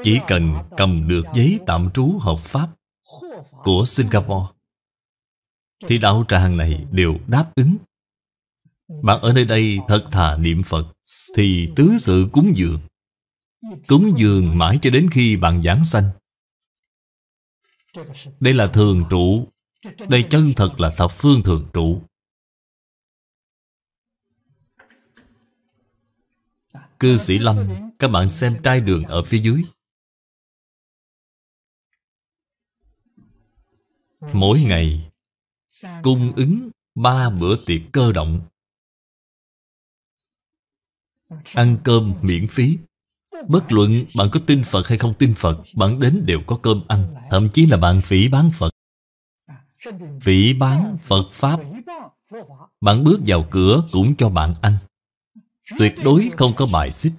Speaker 1: chỉ cần cầm được giấy tạm trú hợp pháp của Singapore Thì đạo tràng này đều đáp ứng Bạn ở nơi đây thật thà niệm Phật Thì tứ sự cúng dường Cúng dường mãi cho đến khi bạn giảng sanh Đây là thường trụ Đây chân thật là thập phương thường trụ Cư sĩ Lâm các bạn xem trai đường ở phía dưới Mỗi ngày Cung ứng ba bữa tiệc cơ động Ăn cơm miễn phí Bất luận bạn có tin Phật hay không tin Phật Bạn đến đều có cơm ăn Thậm chí là bạn phỉ bán Phật
Speaker 3: Phỉ bán
Speaker 1: Phật Pháp Bạn bước vào cửa cũng cho bạn ăn Tuyệt đối không có bài xích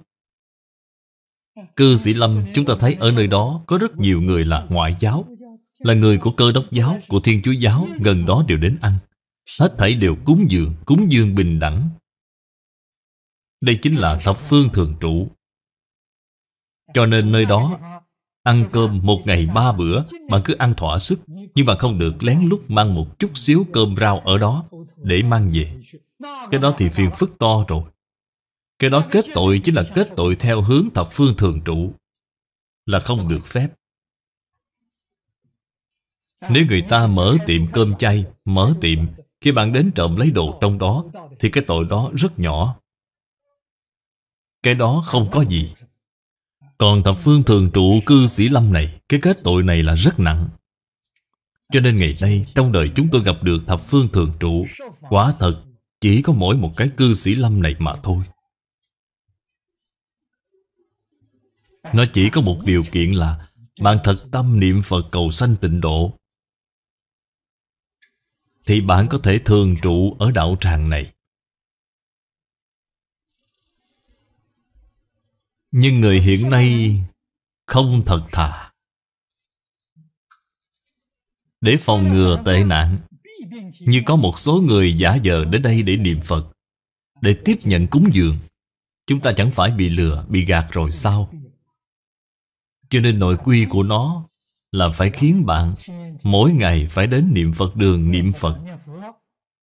Speaker 1: Cư Sĩ Lâm chúng ta thấy ở nơi đó có rất nhiều người là ngoại giáo Là người của cơ đốc giáo, của thiên chúa giáo gần đó đều đến ăn Hết thảy đều cúng dường, cúng dường bình đẳng Đây chính là thập phương thường trụ Cho nên nơi đó Ăn cơm một ngày ba bữa Bạn cứ ăn thỏa sức Nhưng bạn không được lén lút mang một chút xíu cơm rau ở đó Để mang về Cái đó thì phiền phức to rồi cái đó kết tội chính là kết tội theo hướng thập phương thường trụ Là không được phép Nếu người ta mở tiệm cơm chay Mở tiệm Khi bạn đến trộm lấy đồ trong đó Thì cái tội đó rất nhỏ Cái đó không có gì Còn thập phương thường trụ cư sĩ lâm này Cái kết tội này là rất nặng cho nên ngày nay trong đời chúng tôi gặp được thập phương thường trụ Quả thật chỉ có mỗi một cái cư sĩ lâm này mà thôi Nó chỉ có một điều kiện là Bạn thật tâm niệm Phật cầu sanh tịnh độ Thì bạn có thể thường trụ ở đạo tràng này Nhưng người hiện nay không thật thà Để phòng ngừa tệ nạn Như có một số người giả dờ đến đây để niệm Phật Để tiếp nhận cúng dường Chúng ta chẳng phải bị lừa, bị gạt rồi sao cho nên nội quy của nó là phải khiến bạn mỗi ngày phải đến niệm Phật đường niệm Phật.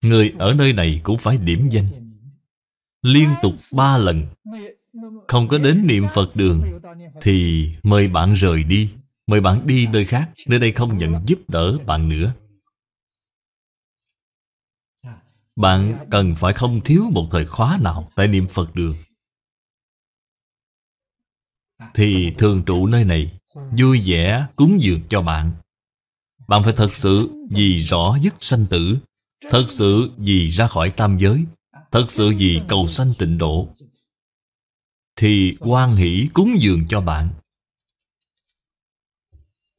Speaker 1: Người ở nơi này cũng phải điểm danh. Liên tục ba lần không có đến niệm Phật đường thì mời bạn rời đi. Mời bạn đi nơi khác, nơi đây không nhận giúp đỡ bạn nữa. Bạn cần phải không thiếu một thời khóa nào tại niệm Phật đường thì thường trụ nơi này vui vẻ cúng dường cho bạn bạn phải thật sự vì rõ dứt sanh tử thật sự vì ra khỏi tam giới thật sự vì cầu sanh tịnh độ thì quan hỷ cúng dường cho bạn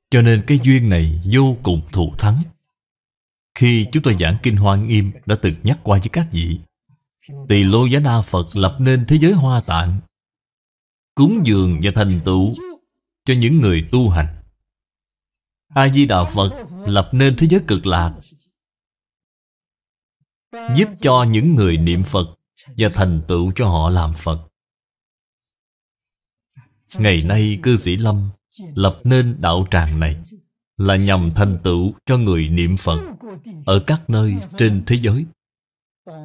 Speaker 1: cho nên cái duyên này vô cùng thù thắng khi chúng tôi giảng kinh hoa nghiêm đã từng nhắc qua với các vị tỳ lô giá na phật lập nên thế giới hoa tạng cúng dường và thành tựu cho những người tu hành. A-di-đà Phật lập nên thế giới cực lạc giúp cho những người niệm Phật và thành tựu cho họ làm Phật. Ngày nay cư sĩ Lâm lập nên đạo tràng này là nhằm thành tựu cho người niệm Phật ở các nơi trên thế giới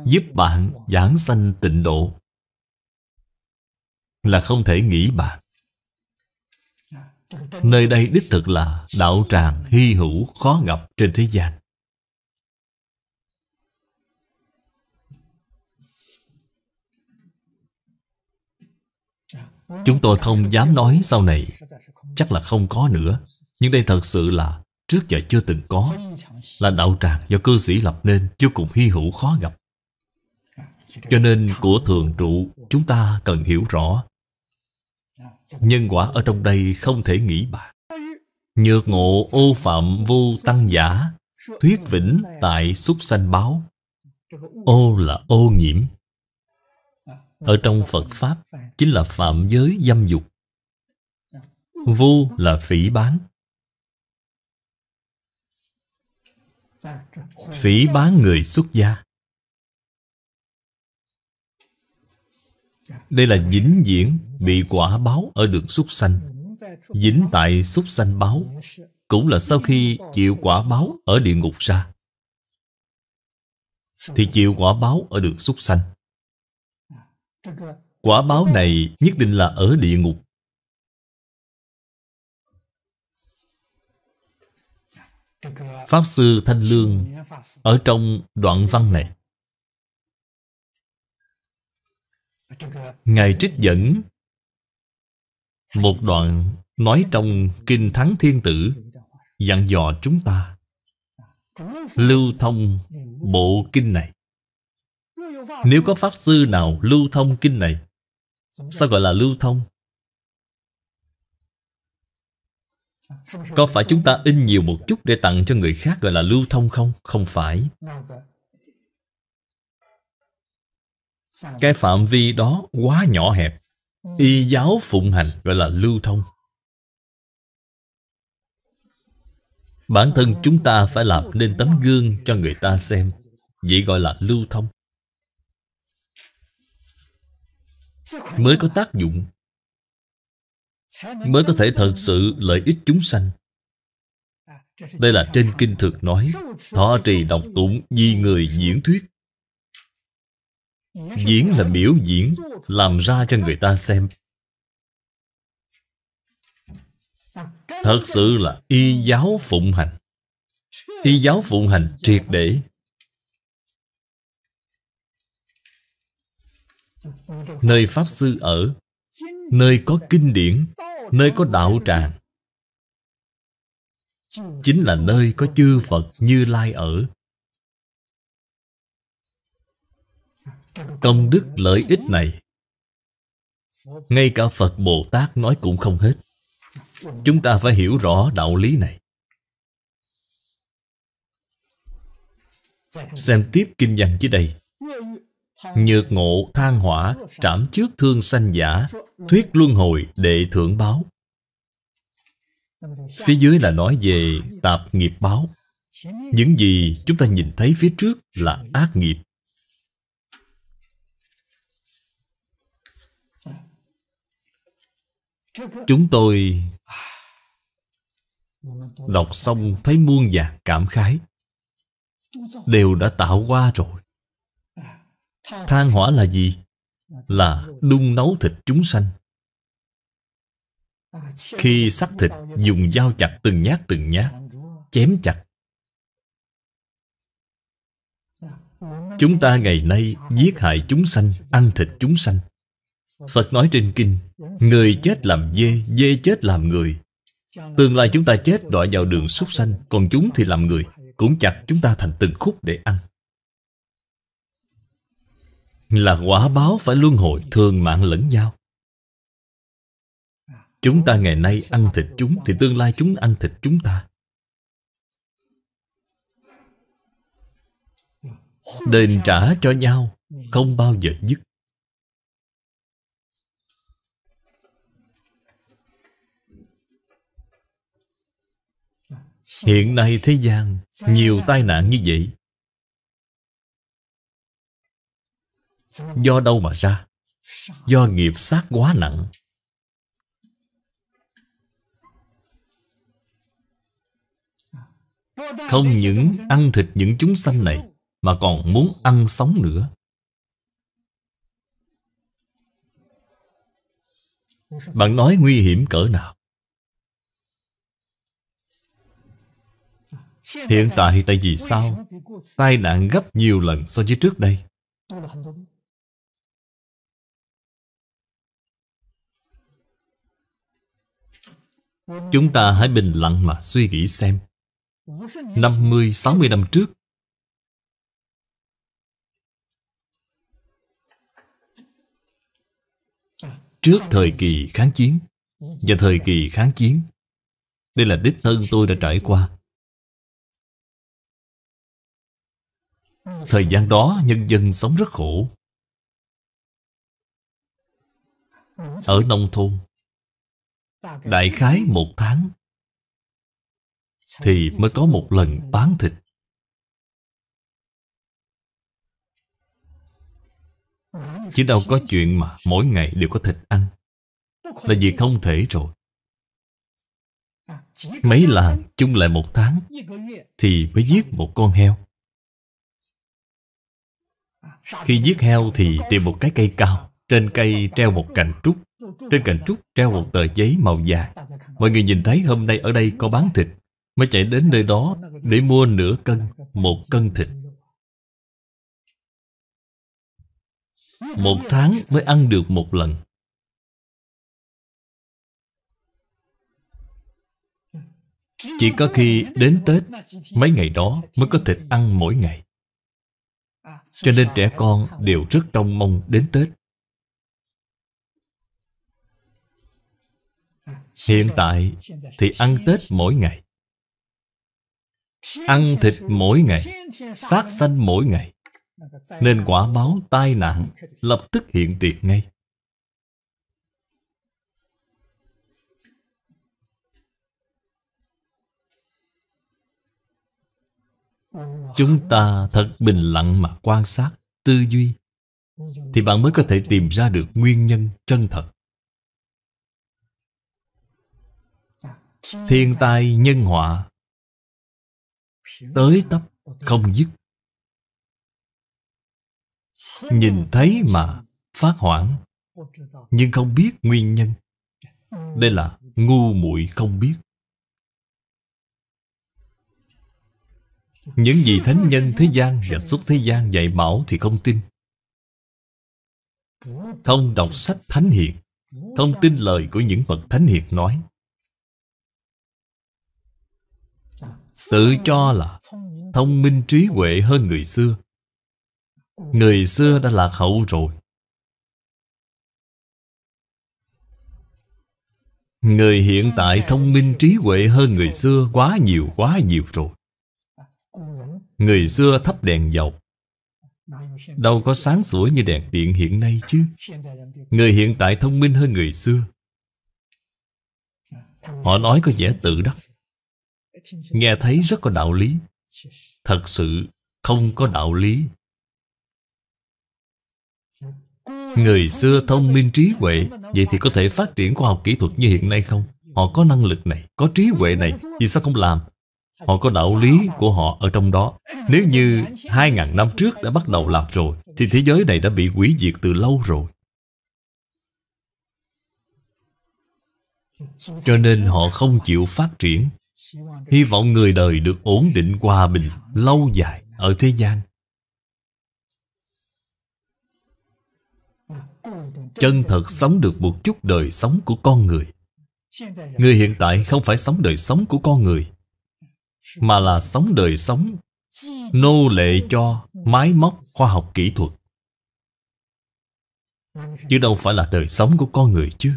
Speaker 1: giúp bạn giảng sanh tịnh độ là không thể nghĩ bàn Nơi đây đích thực là đạo tràng hy hữu khó ngập trên thế gian Chúng tôi không dám nói sau này Chắc là không có nữa Nhưng đây thật sự là trước giờ chưa từng có Là đạo tràng do cư sĩ lập nên Vô cùng hy hữu khó gặp Cho nên của thường trụ Chúng ta cần hiểu rõ Nhân quả ở trong đây không thể nghĩ bàn Nhược ngộ ô phạm vô tăng giả Thuyết vĩnh tại súc sanh báo Ô là ô nhiễm Ở trong Phật Pháp Chính là phạm giới dâm dục Vô là phỉ bán Phỉ bán người xuất gia Đây là vĩnh viễn Bị quả báo ở đường súc sanh Dính tại súc sanh báo Cũng là sau khi chịu quả báo ở địa ngục ra Thì chịu quả báo ở đường súc sanh Quả báo này nhất định là ở địa ngục
Speaker 3: Pháp Sư Thanh Lương Ở trong
Speaker 1: đoạn văn này Ngài trích dẫn một đoạn nói trong Kinh Thắng Thiên Tử dặn dò chúng ta lưu thông bộ kinh này. Nếu có Pháp Sư nào lưu thông kinh này, sao gọi là lưu thông? Có phải chúng ta in nhiều một chút để tặng cho người khác gọi là lưu thông không? Không phải. Cái phạm vi đó quá nhỏ hẹp y ừ. giáo phụng hành gọi là lưu thông bản thân ờ, chúng ta phải làm nên tấm gương cho người ta xem vậy gọi là lưu thông mới có tác dụng mới có thể thật sự lợi ích chúng sanh à, đây là trên kinh thực nói thọ trì đọc tụng di người diễn thuyết
Speaker 3: Diễn là biểu diễn
Speaker 1: Làm ra cho người ta xem Thật sự là y giáo phụng hành Y giáo phụng hành triệt để Nơi Pháp Sư ở Nơi có kinh điển Nơi có đạo tràng Chính là nơi có chư Phật Như Lai ở Công đức lợi ích này Ngay cả Phật Bồ Tát nói cũng không hết Chúng ta phải hiểu rõ đạo lý này Xem tiếp kinh văn dưới đây Nhược ngộ than hỏa Trảm trước thương sanh giả Thuyết luân hồi đệ thưởng báo Phía dưới là nói về tạp nghiệp báo Những gì chúng ta nhìn thấy phía trước là ác nghiệp Chúng tôi Đọc xong thấy muôn vàng cảm khái Đều đã tạo qua rồi Than hỏa là gì? Là đun nấu thịt chúng sanh Khi sắc thịt dùng dao chặt từng nhát từng nhát Chém chặt Chúng ta ngày nay giết hại chúng sanh Ăn thịt chúng sanh Phật nói trên kinh Người chết làm dê, dê chết làm người Tương lai chúng ta chết đọa vào đường súc sanh Còn chúng thì làm người Cũng chặt chúng ta thành từng khúc để ăn Là quả báo phải luân hồi thường mạng lẫn nhau Chúng ta ngày nay ăn thịt chúng Thì tương lai chúng ăn thịt chúng ta Đền trả cho nhau Không bao giờ
Speaker 3: dứt Hiện nay thế gian
Speaker 1: Nhiều tai nạn như vậy Do đâu mà ra Do nghiệp sát quá nặng
Speaker 3: Không những
Speaker 1: ăn thịt những chúng sanh này Mà còn muốn ăn sống nữa Bạn nói nguy hiểm cỡ nào
Speaker 3: Hiện tại tại vì sao
Speaker 1: tai nạn gấp nhiều lần so với trước đây Chúng ta hãy bình lặng mà suy nghĩ xem 50-60 năm trước Trước thời kỳ kháng chiến Và thời kỳ kháng chiến Đây là đích thân tôi đã trải qua Thời gian đó nhân dân sống rất khổ Ở nông thôn Đại khái một tháng Thì mới có một lần bán thịt Chứ đâu có chuyện mà mỗi ngày đều có thịt ăn Là vì không thể rồi Mấy làng chung lại một tháng Thì mới giết một con heo khi giết heo thì tìm một cái cây cao Trên cây treo một cành trúc Trên cành trúc treo một tờ giấy màu vàng Mọi người nhìn thấy hôm nay ở đây có bán thịt Mới chạy đến nơi đó để mua nửa cân, một cân thịt Một tháng mới ăn được một lần Chỉ có khi đến Tết Mấy ngày đó mới có thịt ăn mỗi ngày cho nên trẻ con đều rất trông mong đến Tết
Speaker 3: Hiện tại thì ăn Tết
Speaker 1: mỗi ngày Ăn thịt mỗi ngày Sát sanh mỗi ngày Nên quả báo tai nạn lập tức hiện tiền ngay chúng ta thật bình lặng mà quan sát tư duy thì bạn mới có thể tìm ra được nguyên nhân chân thật thiên tai nhân họa tới tấp không dứt nhìn thấy mà phát hoảng nhưng không biết nguyên nhân đây là ngu muội không biết Những vị thánh nhân thế gian và suốt thế gian dạy bảo thì không tin Không đọc sách thánh hiền Không tin lời của những Phật thánh hiền nói Tự cho là thông minh trí huệ hơn người xưa Người xưa đã lạc hậu rồi Người hiện tại thông minh trí huệ hơn người xưa quá nhiều quá nhiều rồi Người xưa thắp đèn dầu Đâu có sáng sủa như đèn điện hiện nay chứ Người hiện tại thông minh hơn người xưa Họ nói có vẻ tự đắc Nghe thấy rất có đạo lý Thật sự không có đạo lý Người xưa thông minh trí huệ Vậy thì có thể phát triển khoa học kỹ thuật như hiện nay không? Họ có năng lực này, có trí huệ này Vì sao không làm? Họ có đạo lý của họ ở trong đó Nếu như 2.000 năm trước đã bắt đầu làm rồi Thì thế giới này đã bị hủy diệt từ lâu rồi Cho nên họ không chịu phát triển Hy vọng người đời được ổn định hòa bình Lâu dài ở thế gian Chân thật sống được một chút đời sống của con người Người hiện tại không phải sống đời sống của con người mà là sống đời sống nô lệ cho máy móc khoa học kỹ thuật chứ đâu phải là đời sống của con người chứ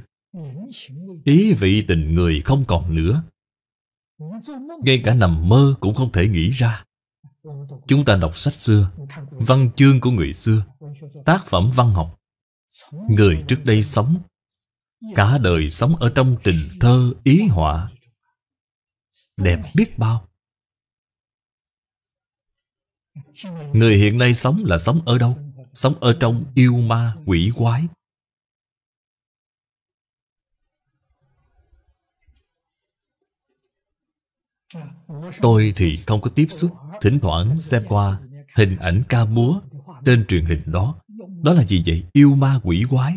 Speaker 1: ý vị tình người không còn nữa ngay cả nằm mơ cũng không thể nghĩ ra chúng ta đọc sách xưa văn chương của người xưa tác phẩm văn học người trước đây sống cả đời sống ở trong tình thơ ý họa đẹp biết bao Người hiện nay sống là sống ở đâu? Sống ở trong yêu ma quỷ quái Tôi thì không có tiếp xúc Thỉnh thoảng xem qua hình ảnh ca múa trên truyền hình đó Đó là gì vậy? Yêu ma quỷ quái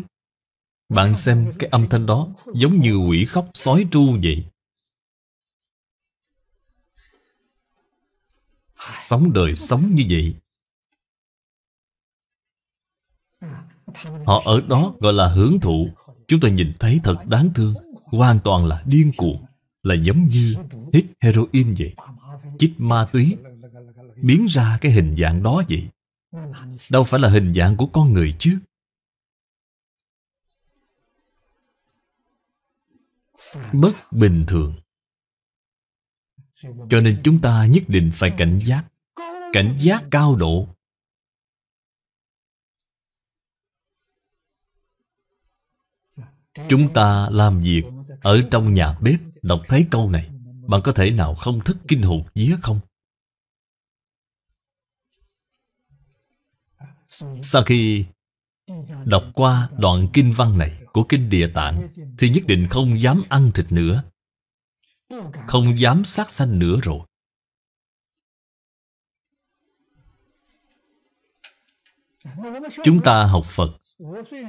Speaker 1: Bạn xem cái âm thanh đó giống như quỷ khóc sói tru vậy sống đời sống như vậy họ ở đó gọi là hưởng thụ chúng ta nhìn thấy thật đáng thương hoàn toàn là điên cuồng là giống như hít heroin vậy chích ma túy biến ra cái hình dạng đó vậy đâu phải là hình dạng của con người chứ bất bình thường cho nên chúng ta nhất định phải cảnh giác Cảnh giác cao độ Chúng ta làm việc Ở trong nhà bếp Đọc thấy câu này Bạn có thể nào không thích kinh hồn vía không? Sau khi đọc qua đoạn kinh văn này của kinh địa tạng thì nhất định không dám ăn thịt nữa không dám sát sanh nữa rồi
Speaker 3: Chúng ta học Phật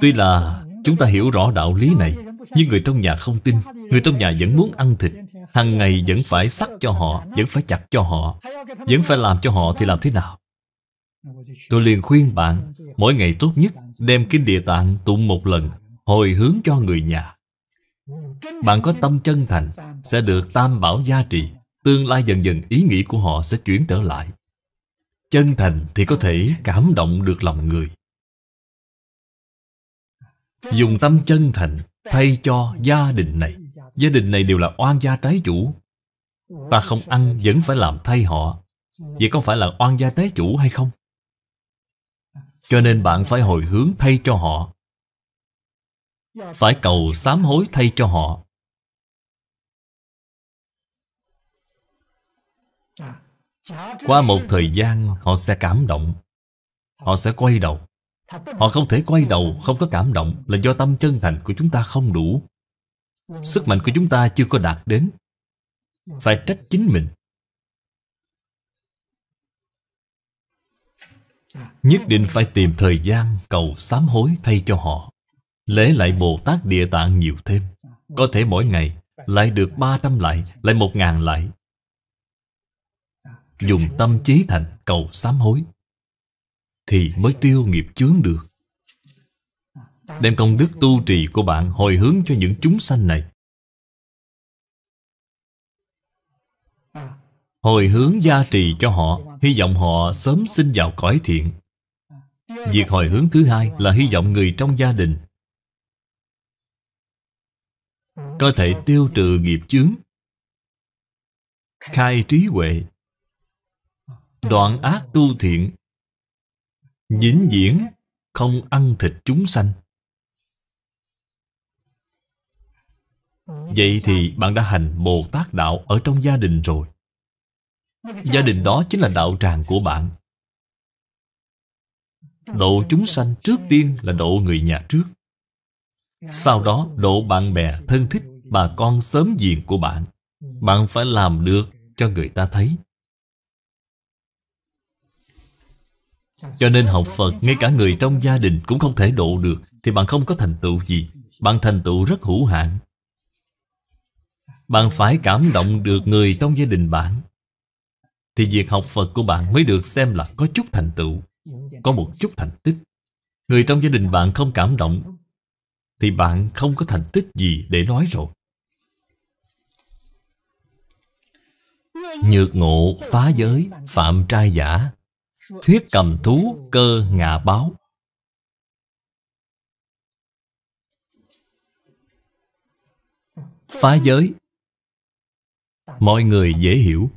Speaker 3: Tuy là chúng ta hiểu rõ đạo lý này Nhưng người trong nhà không
Speaker 1: tin Người trong nhà vẫn muốn ăn thịt hàng ngày vẫn phải sắc cho họ Vẫn phải chặt cho họ Vẫn phải làm cho họ thì làm thế nào Tôi liền khuyên bạn Mỗi ngày tốt nhất Đem Kinh Địa Tạng tụng một lần Hồi hướng cho người nhà bạn có tâm chân thành Sẽ được tam bảo gia trì Tương lai dần dần ý nghĩ của họ sẽ chuyển trở lại Chân thành thì có thể cảm động được lòng người Dùng tâm chân thành Thay cho gia đình này Gia đình này đều là oan gia trái chủ Ta không ăn vẫn phải làm thay họ Vậy có phải là oan gia trái chủ hay không? Cho nên bạn phải hồi hướng thay cho họ phải cầu sám hối thay cho họ qua một thời gian họ sẽ cảm động họ sẽ quay đầu họ không thể quay đầu không có cảm động là do tâm chân thành của chúng ta không đủ sức mạnh của chúng ta chưa có đạt đến phải trách chính mình nhất định phải tìm thời gian cầu sám hối thay cho họ Lễ lại Bồ Tát Địa Tạng nhiều thêm Có thể mỗi ngày lại được 300 lại, lại 1.000 lại Dùng tâm trí thành cầu sám hối Thì mới tiêu nghiệp chướng được Đem công đức tu trì của bạn hồi hướng cho những chúng sanh này Hồi hướng gia trì cho họ Hy vọng họ sớm sinh vào cõi thiện Việc hồi hướng thứ hai là hy vọng người trong gia đình có thể tiêu trừ nghiệp chướng khai trí huệ đoạn ác tu thiện dính diễn không ăn thịt chúng sanh vậy thì bạn đã hành bồ tát đạo ở trong gia đình rồi gia đình đó chính là đạo tràng của bạn độ chúng sanh trước tiên là độ người nhà trước sau đó độ bạn bè, thân thích, bà con sớm diện của bạn Bạn phải làm được cho người ta thấy Cho nên học Phật Ngay cả người trong gia đình cũng không thể độ được Thì bạn không có thành tựu gì Bạn thành tựu rất hữu hạn Bạn phải cảm động được người trong gia đình bạn Thì việc học Phật của bạn mới được xem là có chút thành tựu Có một chút thành tích Người trong gia đình bạn không cảm động thì bạn không có thành tích gì để nói rồi. Nhược ngộ phá giới, phạm trai giả, thuyết cầm thú cơ ngạ báo. Phá giới Mọi người dễ hiểu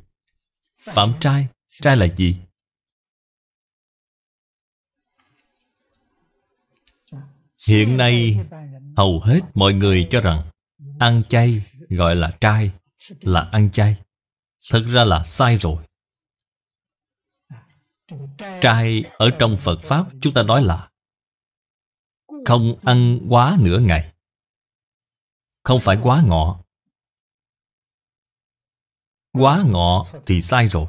Speaker 1: Phạm trai, trai là gì?
Speaker 3: Hiện nay
Speaker 1: hầu hết mọi người cho rằng ăn chay gọi là trai là ăn chay. Thật ra là sai rồi. Trai ở trong Phật Pháp chúng ta nói là không ăn quá nửa ngày. Không phải quá ngọ. Quá ngọ thì sai rồi.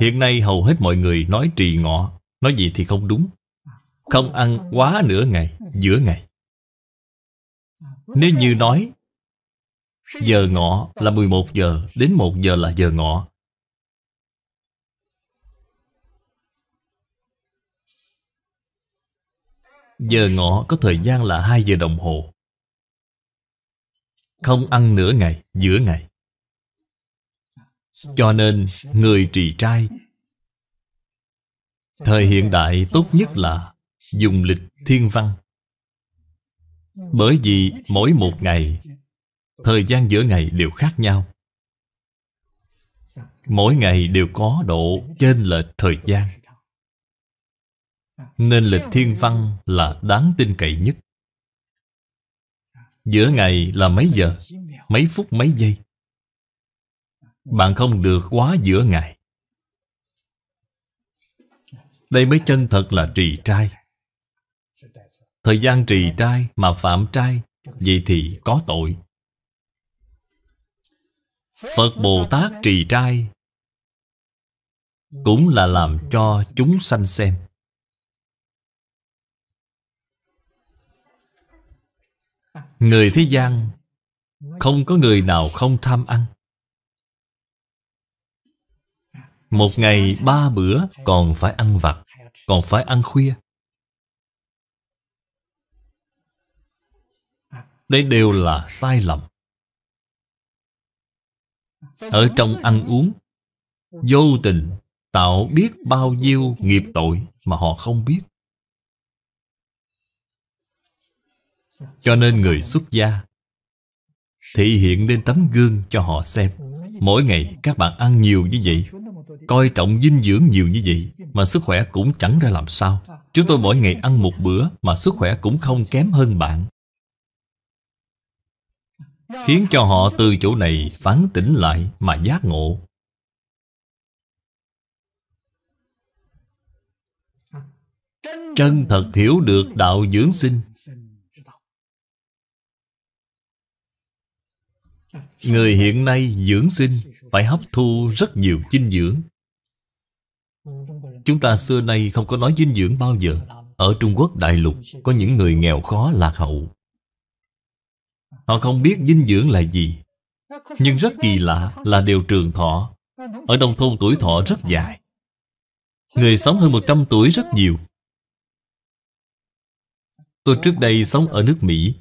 Speaker 1: Hiện nay hầu hết mọi người nói trì ngọ, nói gì thì không đúng. Không ăn quá nửa ngày, giữa ngày Nếu như nói Giờ ngọ là 11 giờ Đến 1 giờ là giờ ngọ Giờ ngọ có thời gian là 2 giờ đồng hồ Không ăn nửa ngày, giữa ngày Cho nên người trì trai Thời hiện đại tốt nhất là dùng lịch thiên văn bởi vì mỗi một ngày thời gian giữa ngày đều khác nhau mỗi ngày đều có độ chênh lệch thời gian nên lịch thiên văn là đáng tin cậy nhất giữa ngày là mấy giờ mấy phút mấy giây bạn không được quá giữa ngày đây mới chân thật là trì trai Thời gian trì trai mà phạm trai Vậy thì có tội Phật Bồ Tát trì trai Cũng là làm cho chúng sanh xem Người thế gian Không có người nào không tham ăn Một ngày ba bữa còn phải ăn vặt Còn phải ăn khuya Đây đều là sai lầm Ở trong ăn uống Vô tình tạo biết bao nhiêu nghiệp tội mà họ không biết Cho nên người xuất gia Thị hiện lên tấm gương cho họ xem Mỗi ngày các bạn ăn nhiều như vậy Coi trọng dinh dưỡng nhiều như vậy Mà sức khỏe cũng chẳng ra làm sao Chúng tôi mỗi ngày ăn một bữa Mà sức khỏe cũng không kém hơn bạn Khiến cho họ từ chỗ này phán tỉnh lại mà giác ngộ
Speaker 3: Chân thật hiểu được
Speaker 1: đạo dưỡng sinh Người hiện nay dưỡng sinh Phải hấp thu rất nhiều dinh dưỡng Chúng ta xưa nay không có nói dinh dưỡng bao giờ Ở Trung Quốc đại lục Có những người nghèo khó lạc hậu Họ không biết dinh dưỡng là gì Nhưng rất kỳ lạ là đều trường thọ Ở nông thôn tuổi thọ rất dài Người sống hơn 100 tuổi rất nhiều Tôi trước đây sống ở nước Mỹ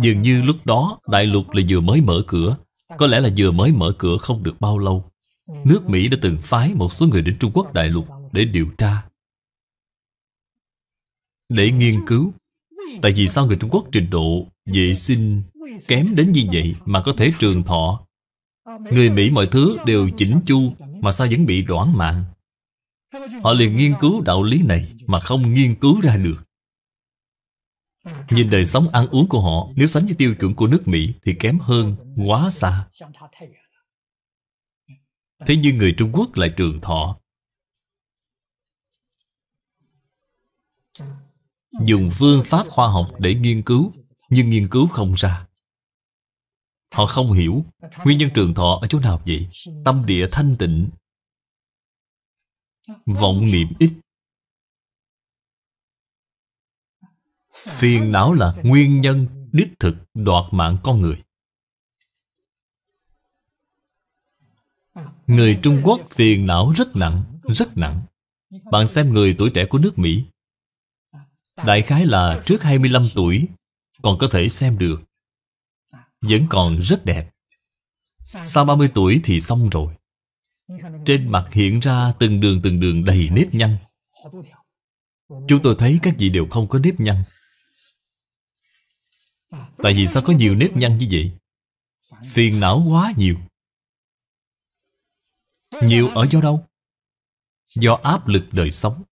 Speaker 1: Dường như lúc đó đại lục là vừa mới mở cửa Có lẽ là vừa mới mở cửa không được bao lâu Nước Mỹ đã từng phái một số người đến Trung Quốc đại lục để điều tra Để nghiên cứu Tại vì sao người Trung Quốc trình độ vệ sinh kém đến như vậy mà có thể trường thọ người mỹ mọi thứ đều chỉnh chu mà sao vẫn bị đoản mạng họ liền nghiên cứu đạo lý này mà không nghiên cứu ra được nhìn đời sống ăn uống của họ nếu sánh với tiêu chuẩn của nước mỹ thì kém hơn quá xa thế nhưng người trung quốc lại trường thọ dùng phương pháp khoa học để nghiên cứu nhưng nghiên cứu không ra. Họ không hiểu nguyên nhân trường thọ ở chỗ nào vậy? Tâm địa thanh tịnh, vọng niệm ít. Phiền não là nguyên nhân đích thực đoạt mạng con người. Người Trung Quốc phiền não rất nặng, rất nặng. Bạn xem người tuổi trẻ của nước Mỹ Đại khái là trước 25 tuổi còn có thể xem được Vẫn còn rất đẹp Sau 30 tuổi thì xong rồi Trên mặt hiện ra từng đường từng đường đầy nếp nhăn Chúng tôi thấy các vị đều không có nếp nhăn Tại vì sao có nhiều nếp nhăn như vậy? Phiền não quá nhiều Nhiều ở do đâu? Do áp lực đời sống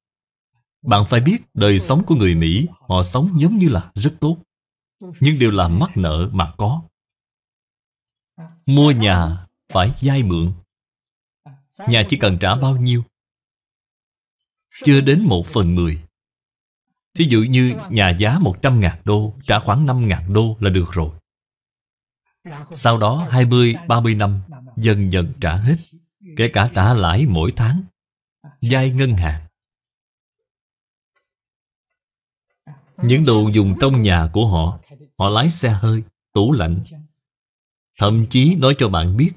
Speaker 1: Bạn phải biết đời sống của người Mỹ Họ sống giống như là rất tốt nhưng đều là mắc nợ mà có mua nhà phải vay mượn nhà chỉ cần trả bao nhiêu chưa đến một phần mười Thí dụ như nhà giá một trăm ngàn đô Trả khoảng năm ngàn đô là được rồi Sau đó hai mươi ba mươi năm Dần dần trả hết Kể cả trả lãi mỗi tháng vay ngân hàng Những đồ dùng trong nhà của họ Họ lái xe hơi, tủ lạnh Thậm chí nói cho bạn biết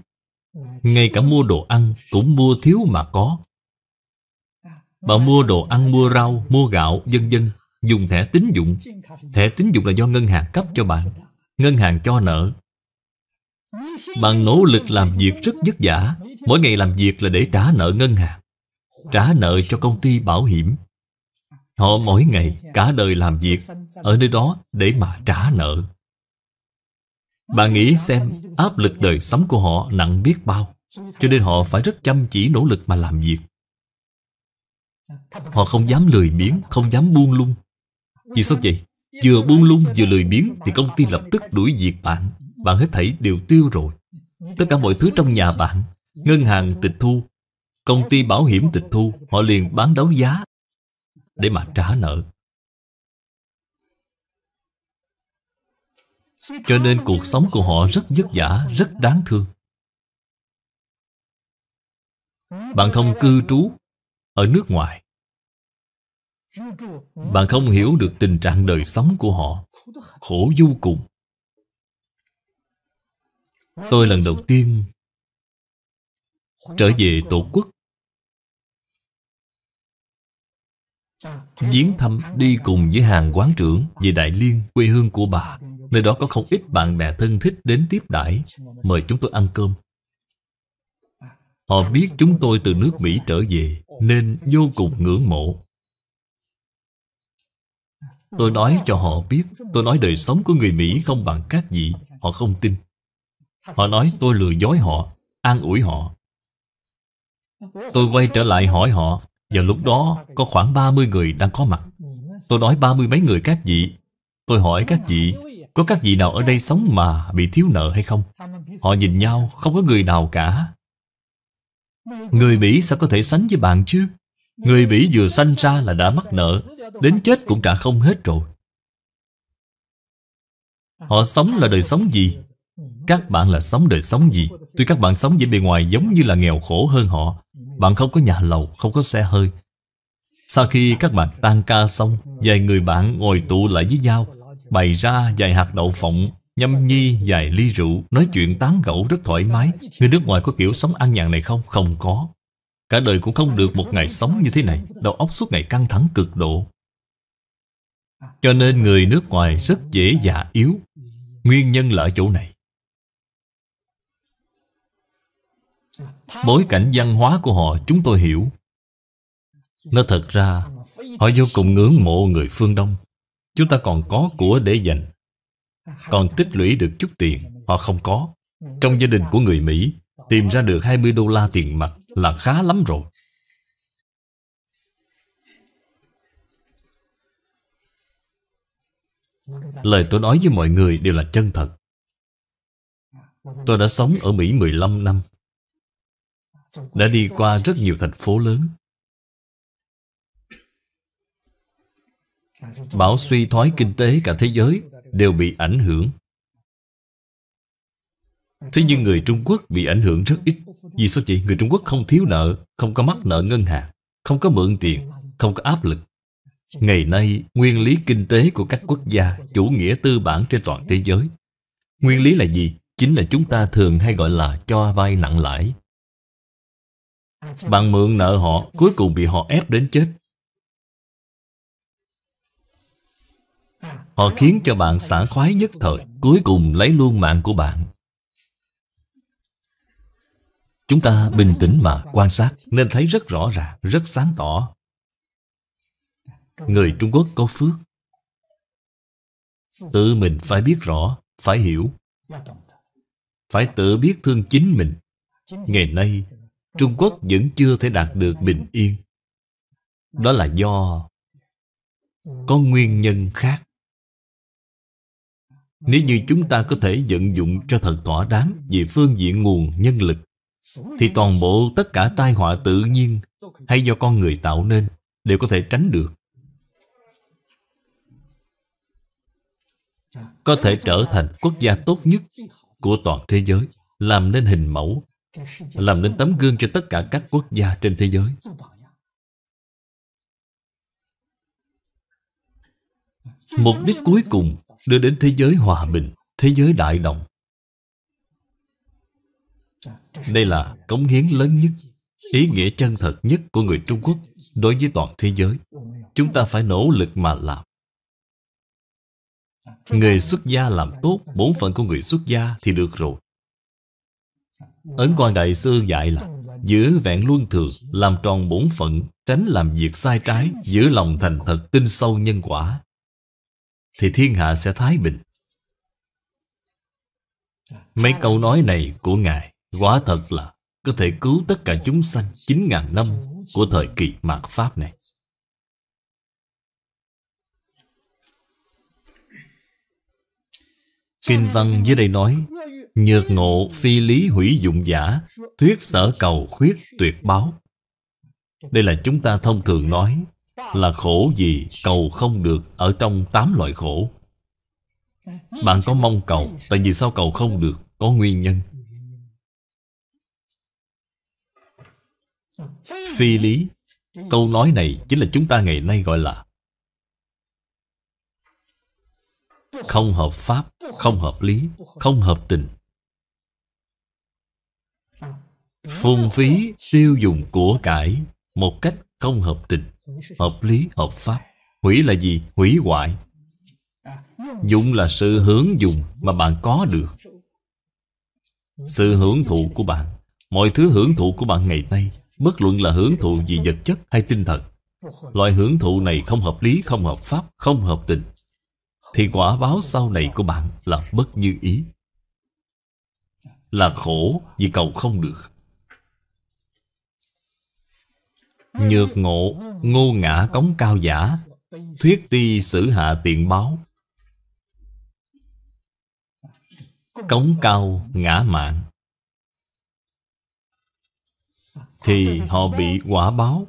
Speaker 1: Ngay cả mua đồ ăn cũng mua thiếu mà có Bạn mua đồ ăn, mua rau, mua gạo, vân vân Dùng thẻ tín dụng Thẻ tín dụng là do ngân hàng cấp cho bạn Ngân hàng cho nợ Bạn nỗ lực làm việc rất vất vả Mỗi ngày làm việc là để trả nợ ngân hàng Trả nợ cho công ty bảo hiểm Họ mỗi ngày dạ. cả đời làm việc Ở nơi đó để mà trả nợ bạn nghĩ xem áp lực đời sống của họ nặng biết bao Cho nên họ phải rất chăm chỉ nỗ lực mà làm việc Họ không dám lười biếng, không dám buông lung Vì sao vậy? Vừa buông lung vừa lười biếng Thì công ty lập tức đuổi việc bạn Bạn hết thảy đều tiêu rồi Tất cả mọi thứ trong nhà bạn Ngân hàng tịch thu Công ty bảo hiểm tịch thu Họ liền bán đấu giá để mà trả nợ. Cho nên cuộc sống của họ rất vất vả, rất đáng thương.
Speaker 3: Bạn không
Speaker 1: cư trú ở nước ngoài. Bạn không hiểu được tình trạng đời sống của họ, khổ vô cùng. Tôi lần đầu tiên trở về tổ quốc Viếng thăm đi cùng với hàng quán trưởng về Đại Liên, quê hương của bà. Nơi đó có không ít bạn bè thân thích đến tiếp đãi mời chúng tôi ăn cơm. Họ biết chúng tôi từ nước Mỹ trở về, nên vô cùng ngưỡng mộ. Tôi nói cho họ biết, tôi nói đời sống của người Mỹ không bằng các vị, họ không tin. Họ nói tôi lừa dối họ, an ủi họ. Tôi quay trở lại hỏi họ, và lúc đó có khoảng 30 người đang có mặt Tôi nói ba mươi mấy người các vị Tôi hỏi các vị Có các vị nào ở đây sống mà bị thiếu nợ hay không? Họ nhìn nhau không có người nào cả Người Mỹ sao có thể sánh với bạn chứ? Người Mỹ vừa sanh ra là đã mắc nợ Đến chết cũng trả không hết rồi Họ sống là đời sống gì? Các bạn là sống đời sống gì? Tuy các bạn sống vẻ bề ngoài giống như là nghèo khổ hơn họ bạn không có nhà lầu, không có xe hơi Sau khi các bạn tan ca xong Vài người bạn ngồi tụ lại với nhau Bày ra vài hạt đậu phộng Nhâm nhi vài ly rượu Nói chuyện tán gẫu rất thoải mái Người nước ngoài có kiểu sống ăn nhàn này không? Không có Cả đời cũng không được một ngày sống như thế này Đầu óc suốt ngày căng thẳng cực độ Cho nên người nước ngoài rất dễ già yếu Nguyên nhân là ở chỗ này Bối cảnh văn hóa của họ chúng tôi hiểu Nó thật ra Họ vô cùng ngưỡng mộ người phương Đông Chúng ta còn có của để dành Còn tích lũy được chút tiền Họ không có Trong gia đình của người Mỹ Tìm ra được 20 đô la tiền mặt là khá lắm rồi Lời tôi nói với mọi người đều là chân thật Tôi đã sống ở Mỹ 15 năm
Speaker 3: đã đi qua
Speaker 1: rất nhiều thành phố lớn. À, Bão suy thoái kinh tế cả thế giới đều bị ảnh hưởng. À, thế nhưng người Trung Quốc bị ảnh hưởng rất ít. Vì sao chị? Người Trung Quốc không thiếu nợ, không có mắc nợ ngân hàng, không có mượn tiền, không có áp lực. Ngày nay, nguyên lý kinh tế của các quốc gia chủ nghĩa tư bản trên toàn thế giới. Nguyên lý là gì? Chính là chúng ta thường hay gọi là cho vay nặng lãi, bạn mượn nợ họ Cuối cùng bị họ ép đến chết Họ khiến cho bạn xả khoái nhất thời Cuối cùng lấy luôn mạng của bạn Chúng ta bình tĩnh mà quan sát Nên thấy rất rõ ràng, rất sáng tỏ Người Trung Quốc có phước Tự mình phải biết rõ, phải hiểu Phải tự biết thương chính mình Ngày nay Trung Quốc vẫn chưa thể đạt được bình yên Đó là do Có nguyên nhân khác Nếu như chúng ta có thể vận dụng cho thật thỏa đáng Về phương diện nguồn nhân lực Thì toàn bộ tất cả tai họa tự nhiên Hay do con người tạo nên Đều có thể tránh được Có thể trở thành quốc gia tốt nhất Của toàn thế giới Làm nên hình mẫu làm nên tấm gương cho tất cả các quốc gia trên thế giới Mục đích cuối cùng đưa đến thế giới hòa bình, thế giới đại đồng. Đây là cống hiến lớn nhất, ý nghĩa chân thật nhất của người Trung Quốc đối với toàn thế giới. Chúng ta phải nỗ lực mà làm. Người xuất gia làm tốt, bổn phận của người xuất gia thì được rồi. Ấn quan đại sư dạy là Giữ vẹn luân thường Làm tròn bổn phận Tránh làm việc sai trái Giữ lòng thành thật tin sâu nhân quả Thì thiên hạ sẽ thái bình Mấy câu nói này của Ngài quá thật là Có thể cứu tất cả chúng sanh 9.000 năm của thời kỳ mạt Pháp này Kinh văn dưới đây nói Nhược ngộ phi lý hủy dụng giả Thuyết sở cầu khuyết tuyệt báo Đây là chúng ta thông thường nói Là khổ gì cầu không được Ở trong 8 loại khổ
Speaker 3: Bạn có mong cầu
Speaker 1: Tại vì sao cầu không được Có nguyên nhân Phi lý Câu nói này chính là chúng ta ngày nay gọi là Không hợp pháp Không hợp lý Không hợp tình phung phí tiêu dùng của cải một cách không hợp tình hợp lý hợp pháp hủy là gì hủy hoại dùng là sự hưởng dùng mà bạn có được sự hưởng thụ của bạn mọi thứ hưởng thụ của bạn ngày nay bất luận là hưởng thụ gì vật chất hay tinh thần loại hưởng thụ này không hợp lý không hợp pháp không hợp tình thì quả báo sau này của bạn là bất như ý là khổ vì cầu không được Nhược ngộ, ngô ngã cống cao giả Thuyết ti xử hạ tiện báo Cống cao ngã mạng Thì họ bị quả báo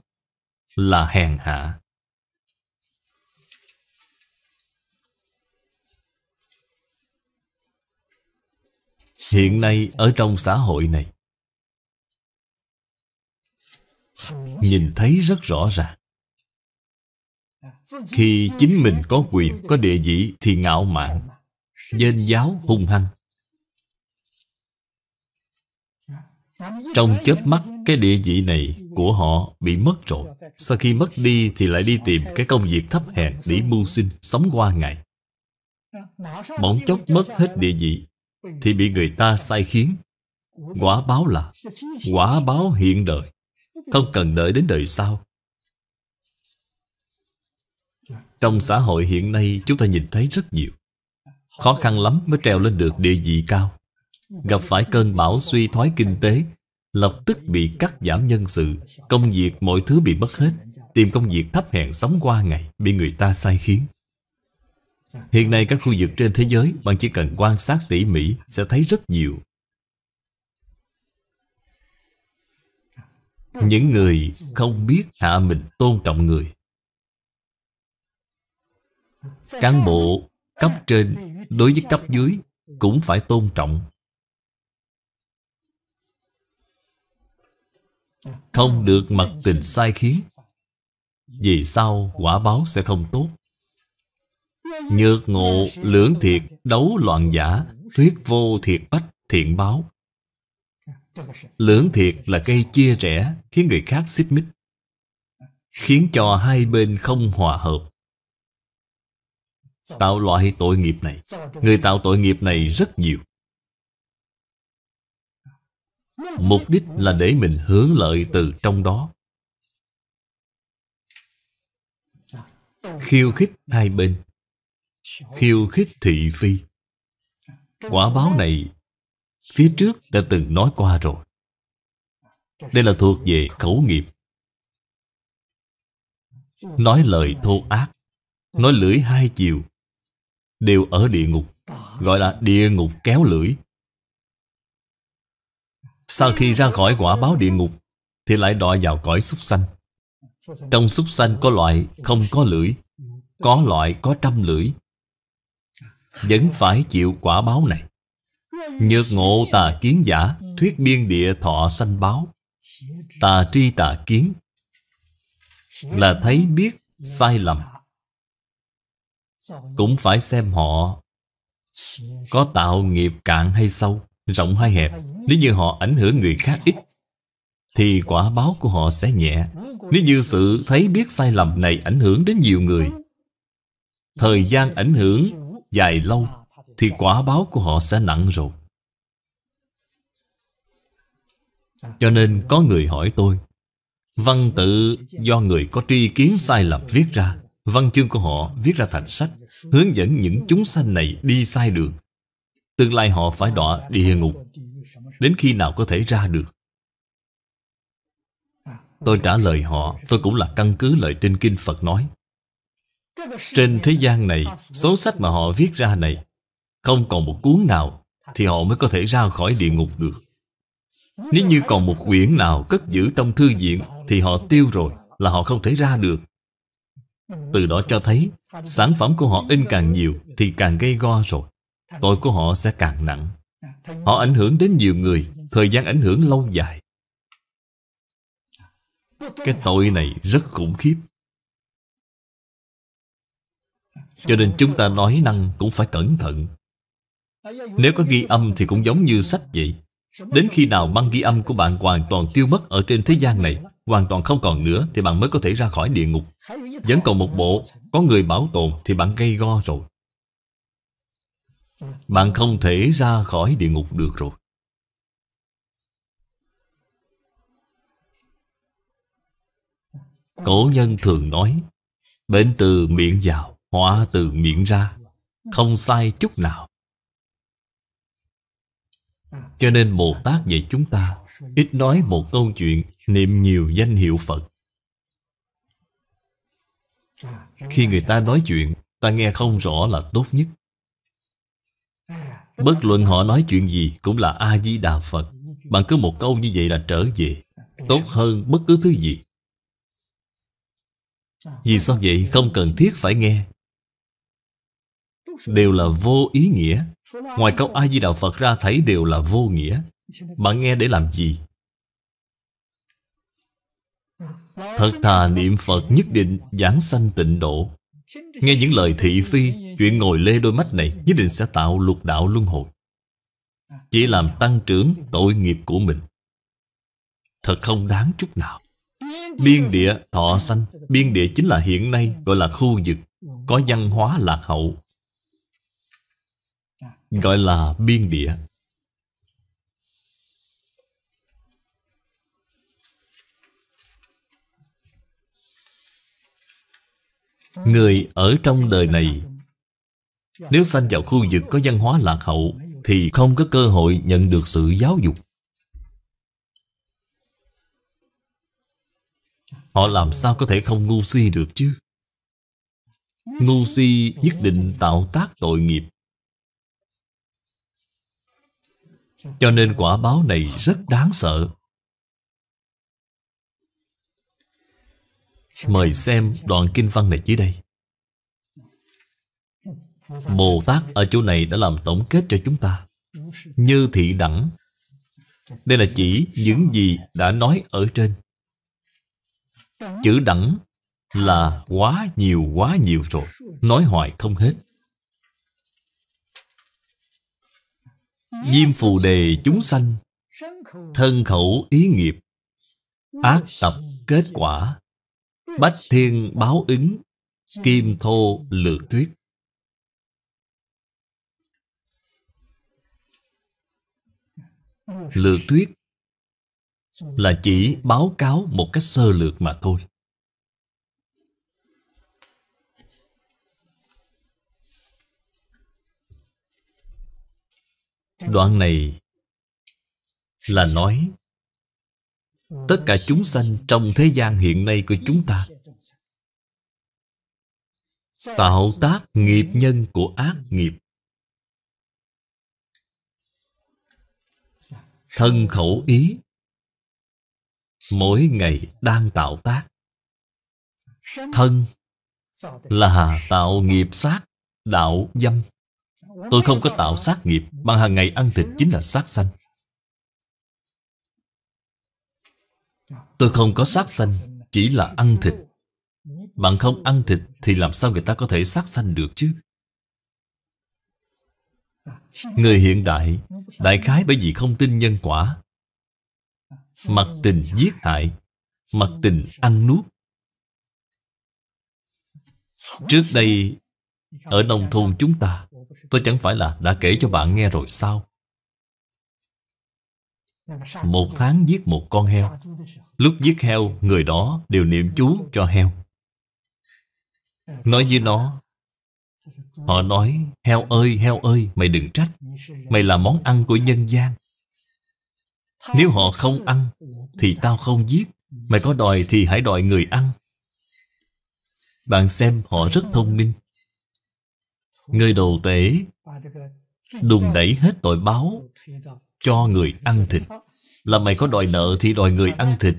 Speaker 1: Là hèn hạ Hiện nay ở trong xã hội này nhìn thấy rất rõ ràng khi chính mình có quyền có địa vị thì ngạo mạn dên giáo hung hăng trong chớp mắt cái địa vị này của họ bị mất rồi sau khi mất đi thì lại đi tìm cái công việc thấp hèn để mưu sinh sống qua ngày
Speaker 3: bỗng chốc mất hết địa
Speaker 1: vị thì bị người ta sai khiến
Speaker 3: quả báo là quả
Speaker 1: báo hiện đời không cần đợi đến đời sau Trong xã hội hiện nay chúng ta nhìn thấy rất nhiều Khó khăn lắm mới trèo lên được địa vị cao Gặp phải cơn bão suy thoái kinh tế Lập tức bị cắt giảm nhân sự Công việc mọi thứ bị mất hết Tìm công việc thấp hèn sống qua ngày Bị người ta sai khiến Hiện nay các khu vực trên thế giới Bạn chỉ cần quan sát tỉ mỉ Sẽ thấy rất nhiều những người không biết hạ mình tôn trọng người cán bộ cấp trên đối với cấp dưới cũng phải tôn trọng không được mặc tình sai khiến vì sau quả báo sẽ không tốt nhược ngộ lưỡng thiệt đấu loạn giả thuyết vô thiệt bách thiện báo Lưỡng thiệt là cây chia rẽ khiến người khác xích mích, khiến cho hai bên không hòa hợp.
Speaker 3: Tạo loại tội nghiệp này, người tạo
Speaker 1: tội nghiệp này rất nhiều.
Speaker 3: Mục đích là để mình hướng lợi
Speaker 1: từ trong đó. Khiêu khích hai bên, khiêu khích thị phi. Quả báo này Phía trước đã từng nói qua rồi Đây là thuộc về khẩu nghiệp Nói lời thô ác Nói lưỡi hai chiều Đều ở địa ngục Gọi là địa ngục kéo lưỡi Sau khi ra khỏi quả báo địa ngục Thì lại đọa vào cõi súc sanh Trong súc sanh có loại không có lưỡi Có loại có trăm lưỡi Vẫn phải chịu quả báo này Nhược ngộ tà kiến giả Thuyết biên địa thọ sanh báo Tà tri tà kiến Là thấy biết sai lầm Cũng phải xem họ Có tạo nghiệp cạn hay sâu Rộng hay hẹp Nếu như họ ảnh hưởng người khác ít Thì quả báo của họ sẽ nhẹ Nếu như sự thấy biết sai lầm này ảnh hưởng đến nhiều người Thời gian ảnh hưởng dài lâu thì quả báo của họ sẽ nặng rồi. Cho nên có người hỏi tôi Văn tự do người có tri kiến sai lầm viết ra Văn chương của họ viết ra thành sách Hướng dẫn những chúng sanh này đi sai đường Tương lai họ phải đọa địa ngục Đến khi nào có thể ra được Tôi trả lời họ Tôi cũng là căn cứ lời trên Kinh Phật nói Trên thế gian này Số sách mà họ viết ra này không còn một cuốn nào Thì họ mới có thể ra khỏi địa ngục được Nếu như còn một quyển nào cất giữ trong thư viện Thì họ tiêu rồi Là họ không thể ra được ừ, Từ đó cho thấy Sản phẩm của họ in càng nhiều Thì càng gây go rồi Tội của họ sẽ càng nặng à, Họ ảnh hưởng đến nhiều người Thời gian ảnh hưởng lâu dài Cái tội này rất khủng khiếp Cho nên chúng ta nói năng cũng phải cẩn thận nếu có ghi âm thì cũng giống như sách vậy Đến khi nào băng ghi âm của bạn hoàn toàn tiêu mất ở trên thế gian này Hoàn toàn không còn nữa thì bạn mới có thể ra khỏi địa ngục Vẫn còn một bộ Có người bảo tồn thì bạn gây go rồi Bạn không thể ra khỏi địa ngục được rồi Cổ nhân thường nói Bệnh từ miệng vào Họa từ miệng ra Không sai chút nào cho nên Bồ Tát dạy chúng ta Ít nói một câu chuyện Niệm nhiều danh hiệu Phật Khi người ta nói chuyện Ta nghe không rõ là tốt nhất Bất luận họ nói chuyện gì Cũng là A-di-đà Phật Bạn cứ một câu như vậy là trở về Tốt hơn bất cứ thứ gì Vì sao vậy không cần thiết phải nghe Đều là vô ý nghĩa Ngoài câu A-di-đà Phật ra thấy đều là vô nghĩa Bạn nghe để làm gì? Thật thà niệm Phật nhất định giảng sanh tịnh độ Nghe những lời thị phi Chuyện ngồi lê đôi mắt này Nhất định sẽ tạo lục đạo luân hồi Chỉ làm tăng trưởng tội nghiệp của mình Thật không đáng chút nào Biên địa thọ sanh Biên địa chính là hiện nay gọi là khu vực Có văn hóa lạc hậu gọi là biên địa Người ở trong đời này Nếu sanh vào khu vực có văn hóa lạc hậu Thì không có cơ hội nhận được sự giáo dục Họ làm sao có thể không ngu si được chứ Ngu si nhất định tạo tác tội nghiệp Cho nên quả báo này rất đáng sợ Mời xem đoạn kinh văn này dưới đây Bồ Tát ở chỗ này đã làm tổng kết cho chúng ta Như thị đẳng Đây là chỉ những gì đã nói ở trên Chữ đẳng là quá nhiều quá nhiều rồi Nói hoài không hết Diêm phù đề chúng sanh Thân khẩu ý nghiệp Ác tập kết quả Bách thiên báo ứng Kim thô lược thuyết Lược thuyết là chỉ báo cáo một cách sơ lược mà thôi Đoạn này là nói tất cả chúng sanh trong thế gian hiện nay của chúng ta
Speaker 3: tạo tác
Speaker 1: nghiệp nhân của ác nghiệp thân khẩu ý mỗi ngày đang tạo tác
Speaker 3: thân là
Speaker 1: tạo nghiệp sát đạo dâm Tôi không có tạo sát nghiệp Bạn hàng ngày ăn thịt chính là sát sanh Tôi không có sát sanh Chỉ là ăn thịt Bạn không ăn thịt Thì làm sao người ta có thể sát sanh được chứ
Speaker 3: Người hiện đại Đại khái bởi
Speaker 1: vì không tin nhân quả mặt tình giết hại mặt tình ăn nuốt Trước đây Ở nông thôn chúng ta Tôi chẳng phải là đã kể cho bạn nghe rồi sao
Speaker 3: Một tháng giết một con heo
Speaker 1: Lúc giết heo Người đó đều niệm chú cho heo Nói với nó Họ nói Heo ơi heo ơi mày đừng trách Mày là món ăn của nhân gian Nếu họ không ăn Thì tao không giết Mày có đòi thì hãy đòi người ăn Bạn xem họ rất thông minh Người đầu tế
Speaker 3: đùng đẩy hết tội báo
Speaker 1: cho người ăn thịt. Là mày có đòi nợ thì đòi người ăn thịt.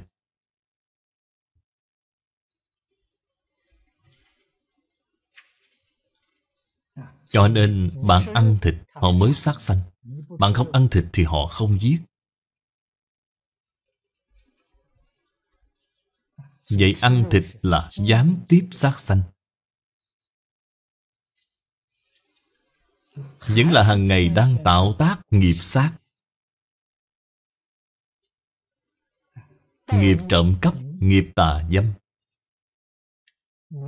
Speaker 1: Cho nên bạn ăn thịt họ mới sát sanh. Bạn không ăn thịt thì họ không giết. Vậy ăn thịt là gián tiếp sát sanh. Vẫn là hàng ngày đang tạo tác nghiệp sát Nghiệp trộm cắp, nghiệp tà dâm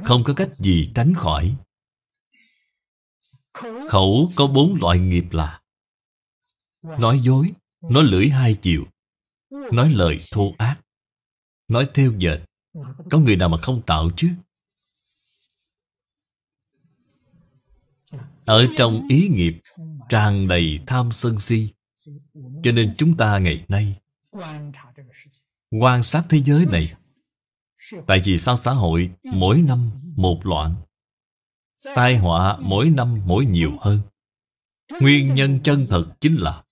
Speaker 1: Không có cách gì tránh khỏi Khẩu có bốn loại nghiệp là Nói dối, nói lưỡi hai chiều Nói lời thô ác Nói theo dệt Có người nào mà không tạo chứ Ở trong ý nghiệp tràn đầy tham sân si Cho nên chúng ta ngày nay Quan sát thế giới này Tại vì sao xã hội mỗi năm một loạn Tai họa mỗi năm mỗi nhiều hơn Nguyên nhân chân thật chính là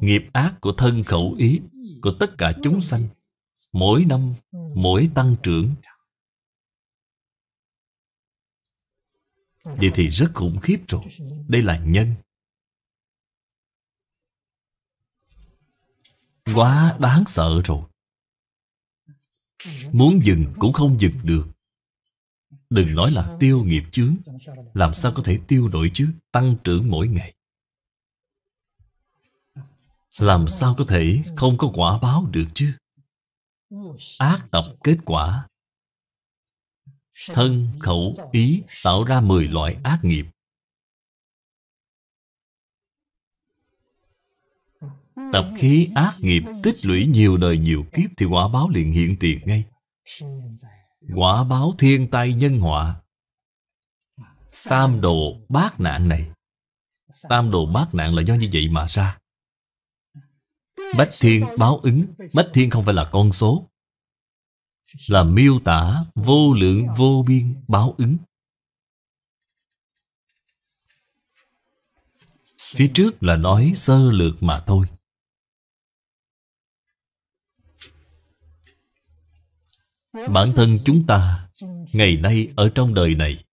Speaker 1: Nghiệp ác của thân khẩu ý Của tất cả chúng sanh Mỗi năm mỗi tăng trưởng
Speaker 2: Vậy thì rất khủng khiếp rồi
Speaker 1: Đây là nhân Quá đáng sợ rồi Muốn dừng cũng không dừng được Đừng nói là tiêu nghiệp chướng Làm sao có thể tiêu nổi chứ Tăng trưởng mỗi ngày Làm sao có thể không có quả báo được chứ Ác tập kết quả
Speaker 2: thân khẩu
Speaker 1: ý tạo ra mười loại ác nghiệp Tập khí ác nghiệp tích lũy nhiều đời nhiều kiếp Thì quả báo liền hiện tiền ngay Quả báo thiên tai nhân họa Tam độ bát nạn này Tam độ bát nạn là do như vậy mà ra Bách thiên báo ứng Bách thiên không phải là con số là miêu tả vô lượng vô biên báo ứng. Phía trước là nói sơ lược mà thôi. Bản thân chúng ta ngày nay ở trong đời này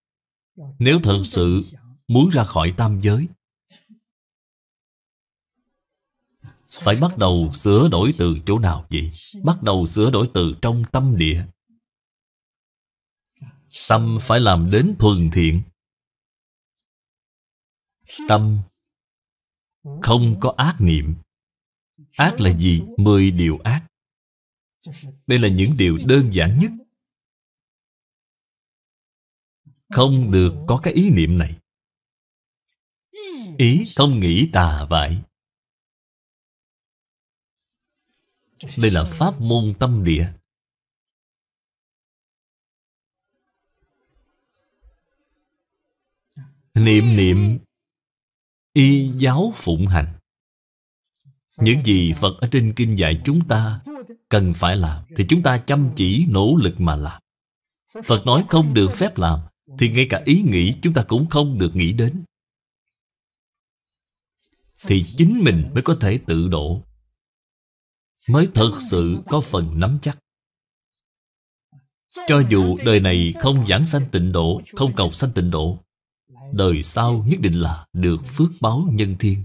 Speaker 1: nếu thật sự muốn ra khỏi tam giới Phải bắt đầu sửa đổi từ chỗ nào vậy? Bắt đầu sửa đổi từ trong tâm địa. Tâm phải làm đến thuần thiện. Tâm không có ác niệm. Ác là gì? Mười điều ác. Đây là những điều đơn giản nhất. Không được có cái ý niệm này. Ý không nghĩ tà vại Đây là pháp môn tâm địa Niệm niệm Y giáo phụng hành Những gì Phật ở trên kinh dạy chúng ta Cần phải làm Thì chúng ta chăm chỉ nỗ lực mà làm Phật nói không được phép làm Thì ngay cả ý nghĩ chúng ta cũng không được nghĩ đến Thì chính mình mới có thể tự độ mới thật sự có phần nắm chắc cho dù đời này không giảng sanh tịnh độ không cầu sanh tịnh độ đời sau nhất định là được phước báo nhân thiên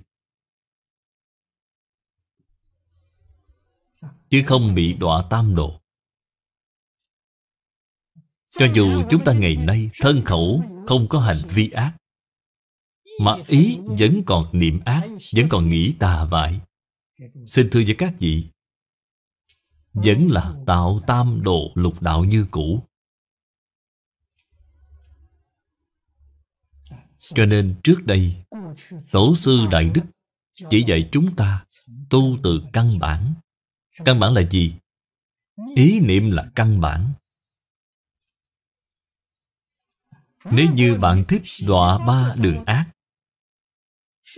Speaker 1: chứ không bị đọa tam độ cho dù chúng ta ngày nay thân khẩu không có hành vi ác Mà ý vẫn còn niệm ác Vẫn còn nghĩ tà vại Xin thưa với các vị vẫn là tạo tam độ lục đạo như cũ Cho nên trước đây Tổ sư Đại Đức Chỉ dạy chúng ta tu từ căn bản Căn bản là gì? Ý niệm là căn bản Nếu như bạn thích đọa ba đường ác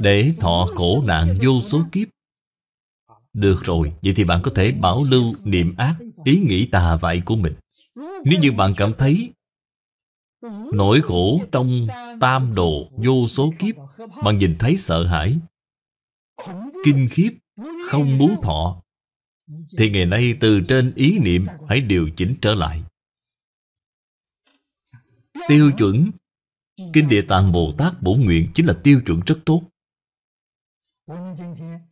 Speaker 1: Để thọ khổ nạn vô số kiếp được rồi, vậy thì bạn có thể bảo lưu niệm ác, ý nghĩ tà vại của mình. Nếu như bạn cảm thấy nỗi khổ trong tam đồ vô số kiếp, bạn nhìn thấy sợ hãi, kinh khiếp, không muốn thọ, thì ngày nay từ trên ý niệm hãy điều chỉnh trở lại. Tiêu chuẩn Kinh Địa Tạng Bồ Tát Bổ Nguyện chính là tiêu chuẩn rất tốt.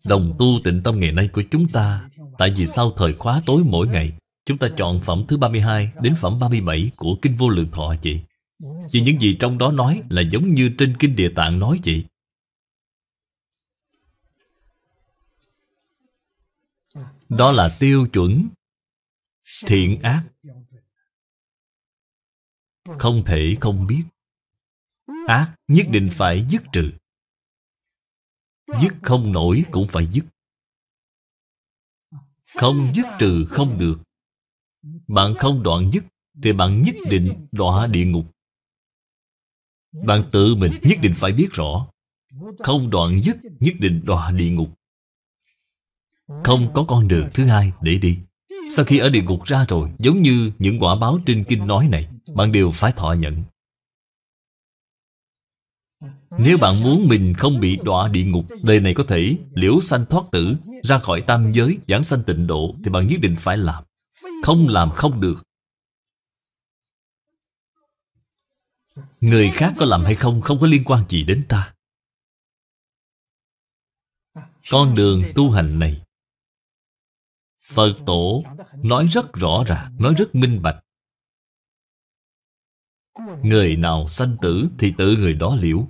Speaker 1: Đồng tu tịnh tâm ngày nay của chúng ta Tại vì sau thời khóa tối mỗi ngày Chúng ta chọn phẩm thứ 32 đến phẩm 37 của Kinh Vô Lượng Thọ chị Vì những gì trong đó nói là giống như trên Kinh Địa Tạng nói chị Đó là tiêu chuẩn Thiện ác Không thể không biết Ác nhất định phải dứt trừ Dứt không nổi cũng phải dứt Không dứt trừ không được Bạn không đoạn dứt Thì bạn nhất định đọa địa ngục Bạn tự mình nhất định phải biết rõ Không đoạn dứt nhất định đọa địa ngục Không có con đường thứ hai để đi Sau khi ở địa ngục ra rồi Giống như những quả báo trên kinh nói này Bạn đều phải thọ nhận nếu bạn muốn mình không bị đọa địa ngục Đời này có thể liễu sanh thoát tử Ra khỏi tam giới giảng sanh tịnh độ Thì bạn nhất định phải làm Không làm không được Người khác có làm hay không Không có liên quan gì đến ta Con đường tu hành này Phật tổ nói rất rõ ràng Nói rất minh bạch Người nào sanh tử thì tự người đó liễu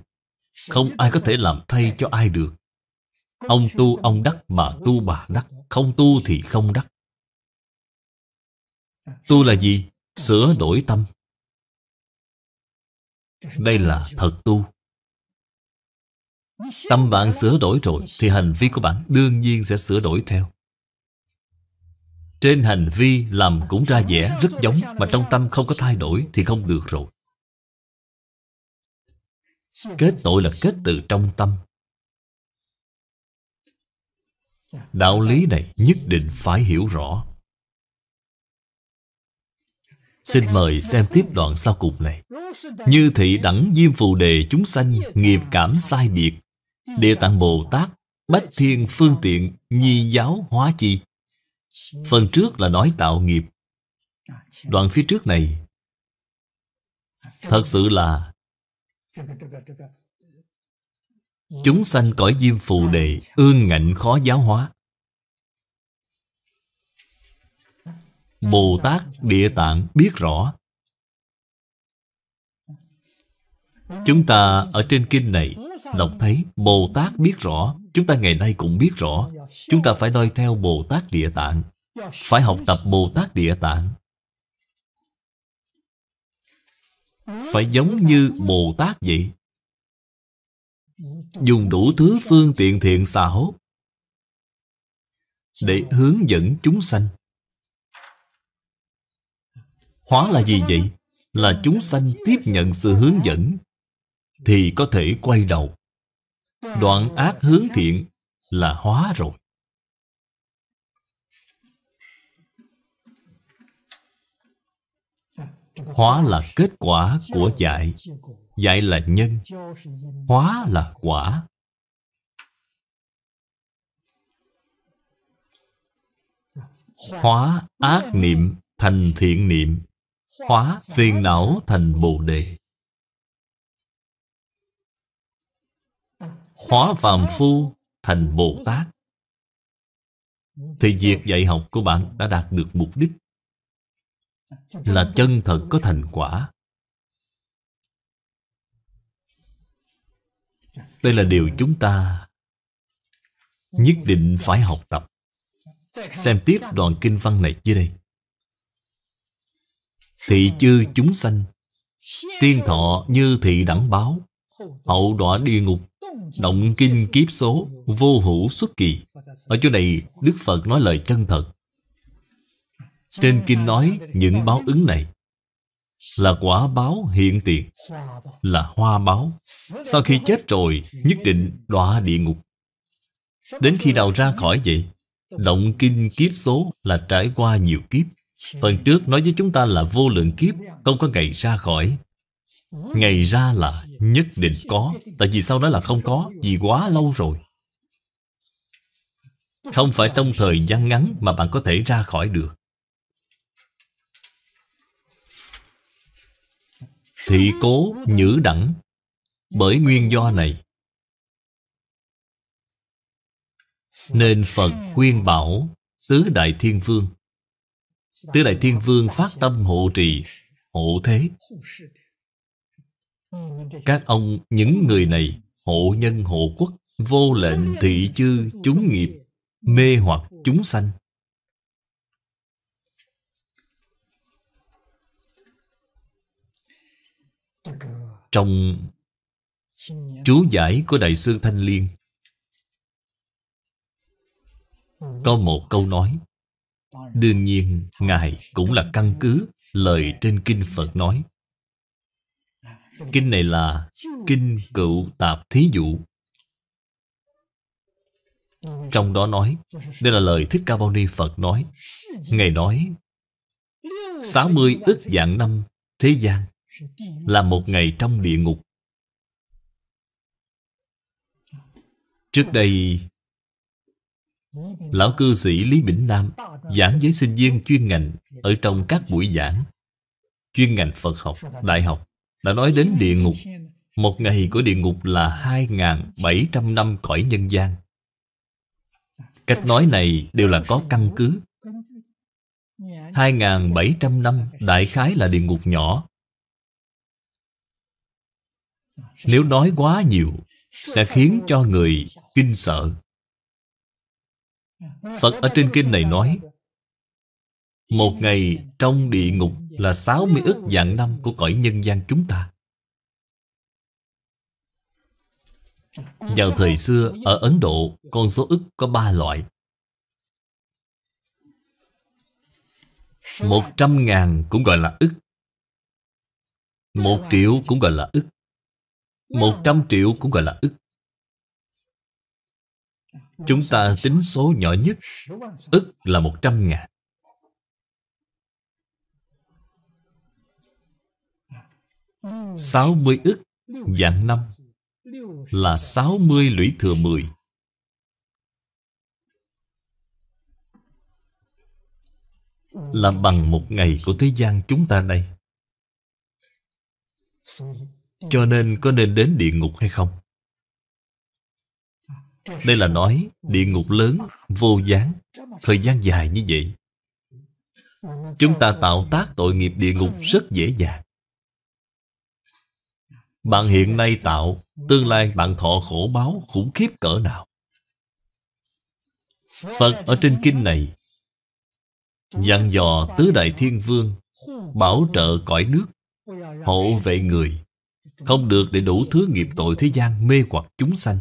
Speaker 1: không ai có thể làm thay cho ai được Ông tu ông đắc mà tu bà đắc Không tu thì không đắc Tu là gì? Sửa đổi tâm Đây là thật tu Tâm bạn sửa đổi rồi Thì hành vi của bạn đương nhiên sẽ sửa đổi theo Trên hành vi làm cũng ra vẻ rất giống Mà trong tâm không có thay đổi thì không được rồi Kết tội là kết từ trong tâm Đạo lý này nhất định phải hiểu rõ Xin mời xem tiếp đoạn sau cùng này Như thị đẳng diêm phù đề chúng sanh Nghiệp cảm sai biệt Địa tạng Bồ Tát Bách thiên phương tiện Nhi giáo hóa chi Phần trước là nói tạo nghiệp Đoạn phía trước này Thật sự là Chúng sanh cõi diêm phù đề Ương ngạnh khó giáo hóa Bồ Tát Địa Tạng biết rõ Chúng ta ở trên kinh này Đọc thấy Bồ Tát biết rõ Chúng ta ngày nay cũng biết rõ Chúng ta phải noi theo Bồ Tát Địa Tạng
Speaker 3: Phải học tập
Speaker 1: Bồ Tát Địa Tạng phải giống như Bồ Tát vậy. Dùng đủ thứ phương tiện thiện xảo để hướng dẫn chúng sanh. Hóa là gì vậy? Là chúng sanh tiếp nhận sự hướng dẫn thì có thể quay đầu. Đoạn ác hướng thiện là hóa rồi. Hóa là kết quả của dạy Dạy là nhân Hóa là quả
Speaker 2: Hóa ác niệm
Speaker 1: thành thiện niệm Hóa phiền não thành bồ đề Hóa phàm phu thành Bồ Tát Thì việc dạy học của bạn đã đạt được mục đích là chân thật có thành quả đây là điều chúng ta nhất định phải học tập xem tiếp đoạn kinh văn này dưới đây thị chư chúng sanh tiên thọ như thị đẳng báo hậu đọa địa ngục động kinh kiếp số vô hữu xuất kỳ ở chỗ này đức phật nói lời chân thật trên kinh nói những báo ứng này là quả báo hiện tiền, là hoa báo. Sau khi chết rồi, nhất định đọa địa ngục. Đến khi đầu ra khỏi vậy, động kinh kiếp số là trải qua nhiều kiếp. Phần trước nói với chúng ta là vô lượng kiếp, không có ngày ra khỏi. Ngày ra là nhất định có, tại vì sau đó là không có, vì quá lâu rồi. Không phải trong thời gian ngắn mà bạn có thể ra khỏi được. thị cố nhữ đẳng bởi nguyên do này nên phật khuyên bảo tứ đại thiên vương tứ đại thiên vương phát tâm hộ trì hộ thế các ông những người này hộ nhân hộ quốc vô lệnh thị chư chúng nghiệp mê hoặc chúng sanh trong chú giải của Đại sư Thanh Liên ừ. có một câu nói Đương nhiên, Ngài cũng là căn cứ lời trên Kinh Phật nói. À, Kinh này là Kinh Cựu Tạp Thí Dụ. Trong đó nói, đây là lời Thích Ca Bao Ni Phật nói. Ngài nói, 60 ức dạng năm, thế gian là một ngày trong địa ngục trước đây lão cư sĩ lý bỉnh nam giảng với sinh viên chuyên ngành ở trong các buổi giảng chuyên ngành phật học đại học đã nói đến địa ngục một ngày của địa ngục là 2.700 năm khỏi nhân gian Cách nói này đều là có căn cứ 2.700 năm đại khái là địa ngục nhỏ nếu nói quá nhiều Sẽ khiến cho người kinh sợ Phật ở trên kinh này nói Một ngày trong địa ngục là 60 ức dạng năm của cõi nhân gian chúng ta Vào thời xưa ở Ấn Độ Con số ức có ba loại Một trăm ngàn cũng gọi là ức Một triệu cũng gọi là ức một trăm triệu cũng gọi là ức Chúng ta tính số nhỏ nhất ức là một trăm ngàn sáu mươi ức dạng năm là sáu mươi lũy thừa mười là bằng một ngày của thế gian chúng ta đây Ừ. Cho nên có nên đến địa ngục hay không? Đây là nói địa ngục lớn, vô gián, thời gian dài như vậy. Chúng ta tạo tác tội nghiệp địa ngục rất dễ dàng. Bạn hiện nay tạo, tương lai bạn thọ khổ báo khủng khiếp cỡ nào. Phật ở trên kinh này dặn dò tứ đại thiên vương bảo trợ cõi nước, hộ vệ người. Không được để đủ thứ nghiệp tội thế gian mê hoặc chúng sanh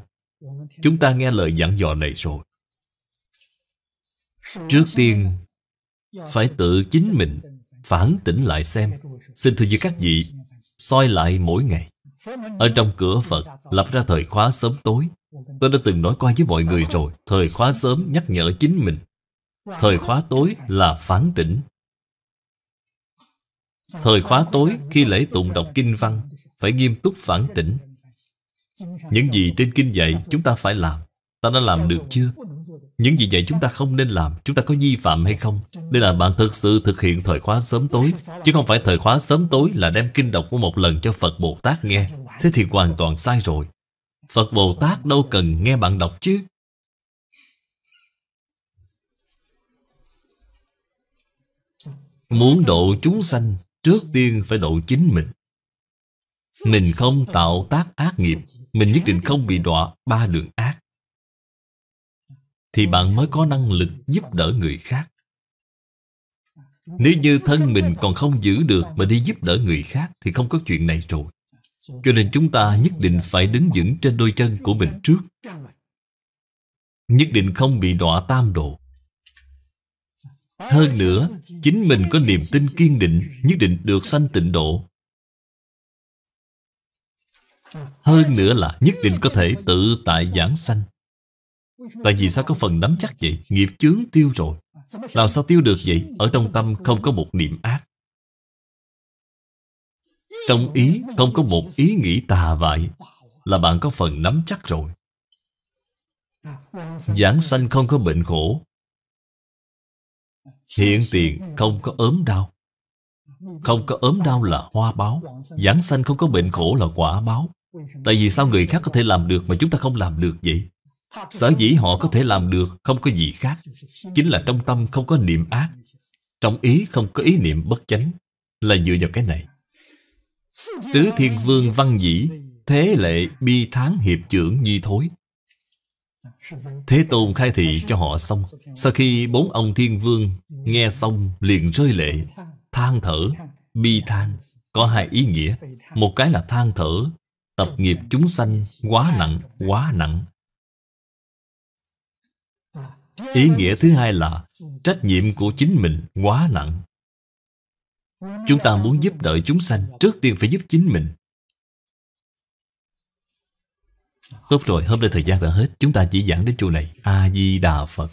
Speaker 1: Chúng ta nghe lời dặn dò này rồi Trước tiên Phải tự chính mình Phản tỉnh lại xem Xin thưa với các vị soi lại mỗi ngày Ở trong cửa Phật Lập ra thời khóa sớm tối Tôi đã từng nói qua với mọi người rồi Thời khóa sớm nhắc nhở chính mình Thời khóa tối là phản tỉnh Thời khóa tối khi lễ tụng đọc kinh văn phải nghiêm túc phản tỉnh những gì trên kinh dạy chúng ta phải làm ta đã làm được chưa những gì dạy chúng ta không nên làm chúng ta có vi phạm hay không đây là bạn thực sự thực hiện thời khóa sớm tối chứ không phải thời khóa sớm tối là đem kinh đọc của một lần cho phật bồ tát nghe thế thì hoàn toàn sai rồi phật bồ tát đâu cần nghe bạn đọc chứ muốn độ chúng sanh trước tiên phải độ chính mình mình không tạo tác ác nghiệp Mình nhất định không bị đọa ba đường ác Thì bạn mới có năng lực giúp đỡ người khác Nếu như thân mình còn không giữ được Mà đi giúp đỡ người khác Thì không có chuyện này rồi Cho nên chúng ta nhất định phải đứng vững trên đôi chân của mình trước Nhất định không bị đọa tam độ hơn nữa, chính mình có niềm tin kiên định Nhất định được sanh tịnh độ hơn nữa là nhất định có thể tự tại giảng sanh Tại vì sao có phần nắm chắc vậy? Nghiệp chướng tiêu rồi Làm sao tiêu được vậy? Ở trong tâm không có một niệm ác Trong ý không có một ý nghĩ tà vại Là bạn có phần nắm chắc rồi Giảng sanh không có bệnh khổ Hiện tiền không có ốm đau Không có ốm đau là hoa báo Giảng sanh không có bệnh khổ là quả báo Tại vì sao người khác có thể làm được mà chúng ta không làm được vậy? Sở dĩ họ có thể làm được không có gì khác Chính là trong tâm không có niệm ác Trong ý không có ý niệm bất chánh Là dựa vào cái này Tứ thiên vương văn dĩ Thế lệ bi tháng hiệp trưởng nhi thối Thế Tôn khai thị cho họ xong Sau khi bốn ông thiên vương Nghe xong liền rơi lệ than thở Bi than Có hai ý nghĩa Một cái là than thở tập nghiệp chúng sanh quá nặng, quá nặng. Ý nghĩa thứ hai là trách nhiệm của chính mình quá nặng. Chúng ta muốn giúp đỡ chúng sanh, trước tiên phải giúp chính mình. Tốt rồi, hôm nay thời gian đã hết, chúng ta chỉ giảng đến chỗ này. A Di Đà Phật.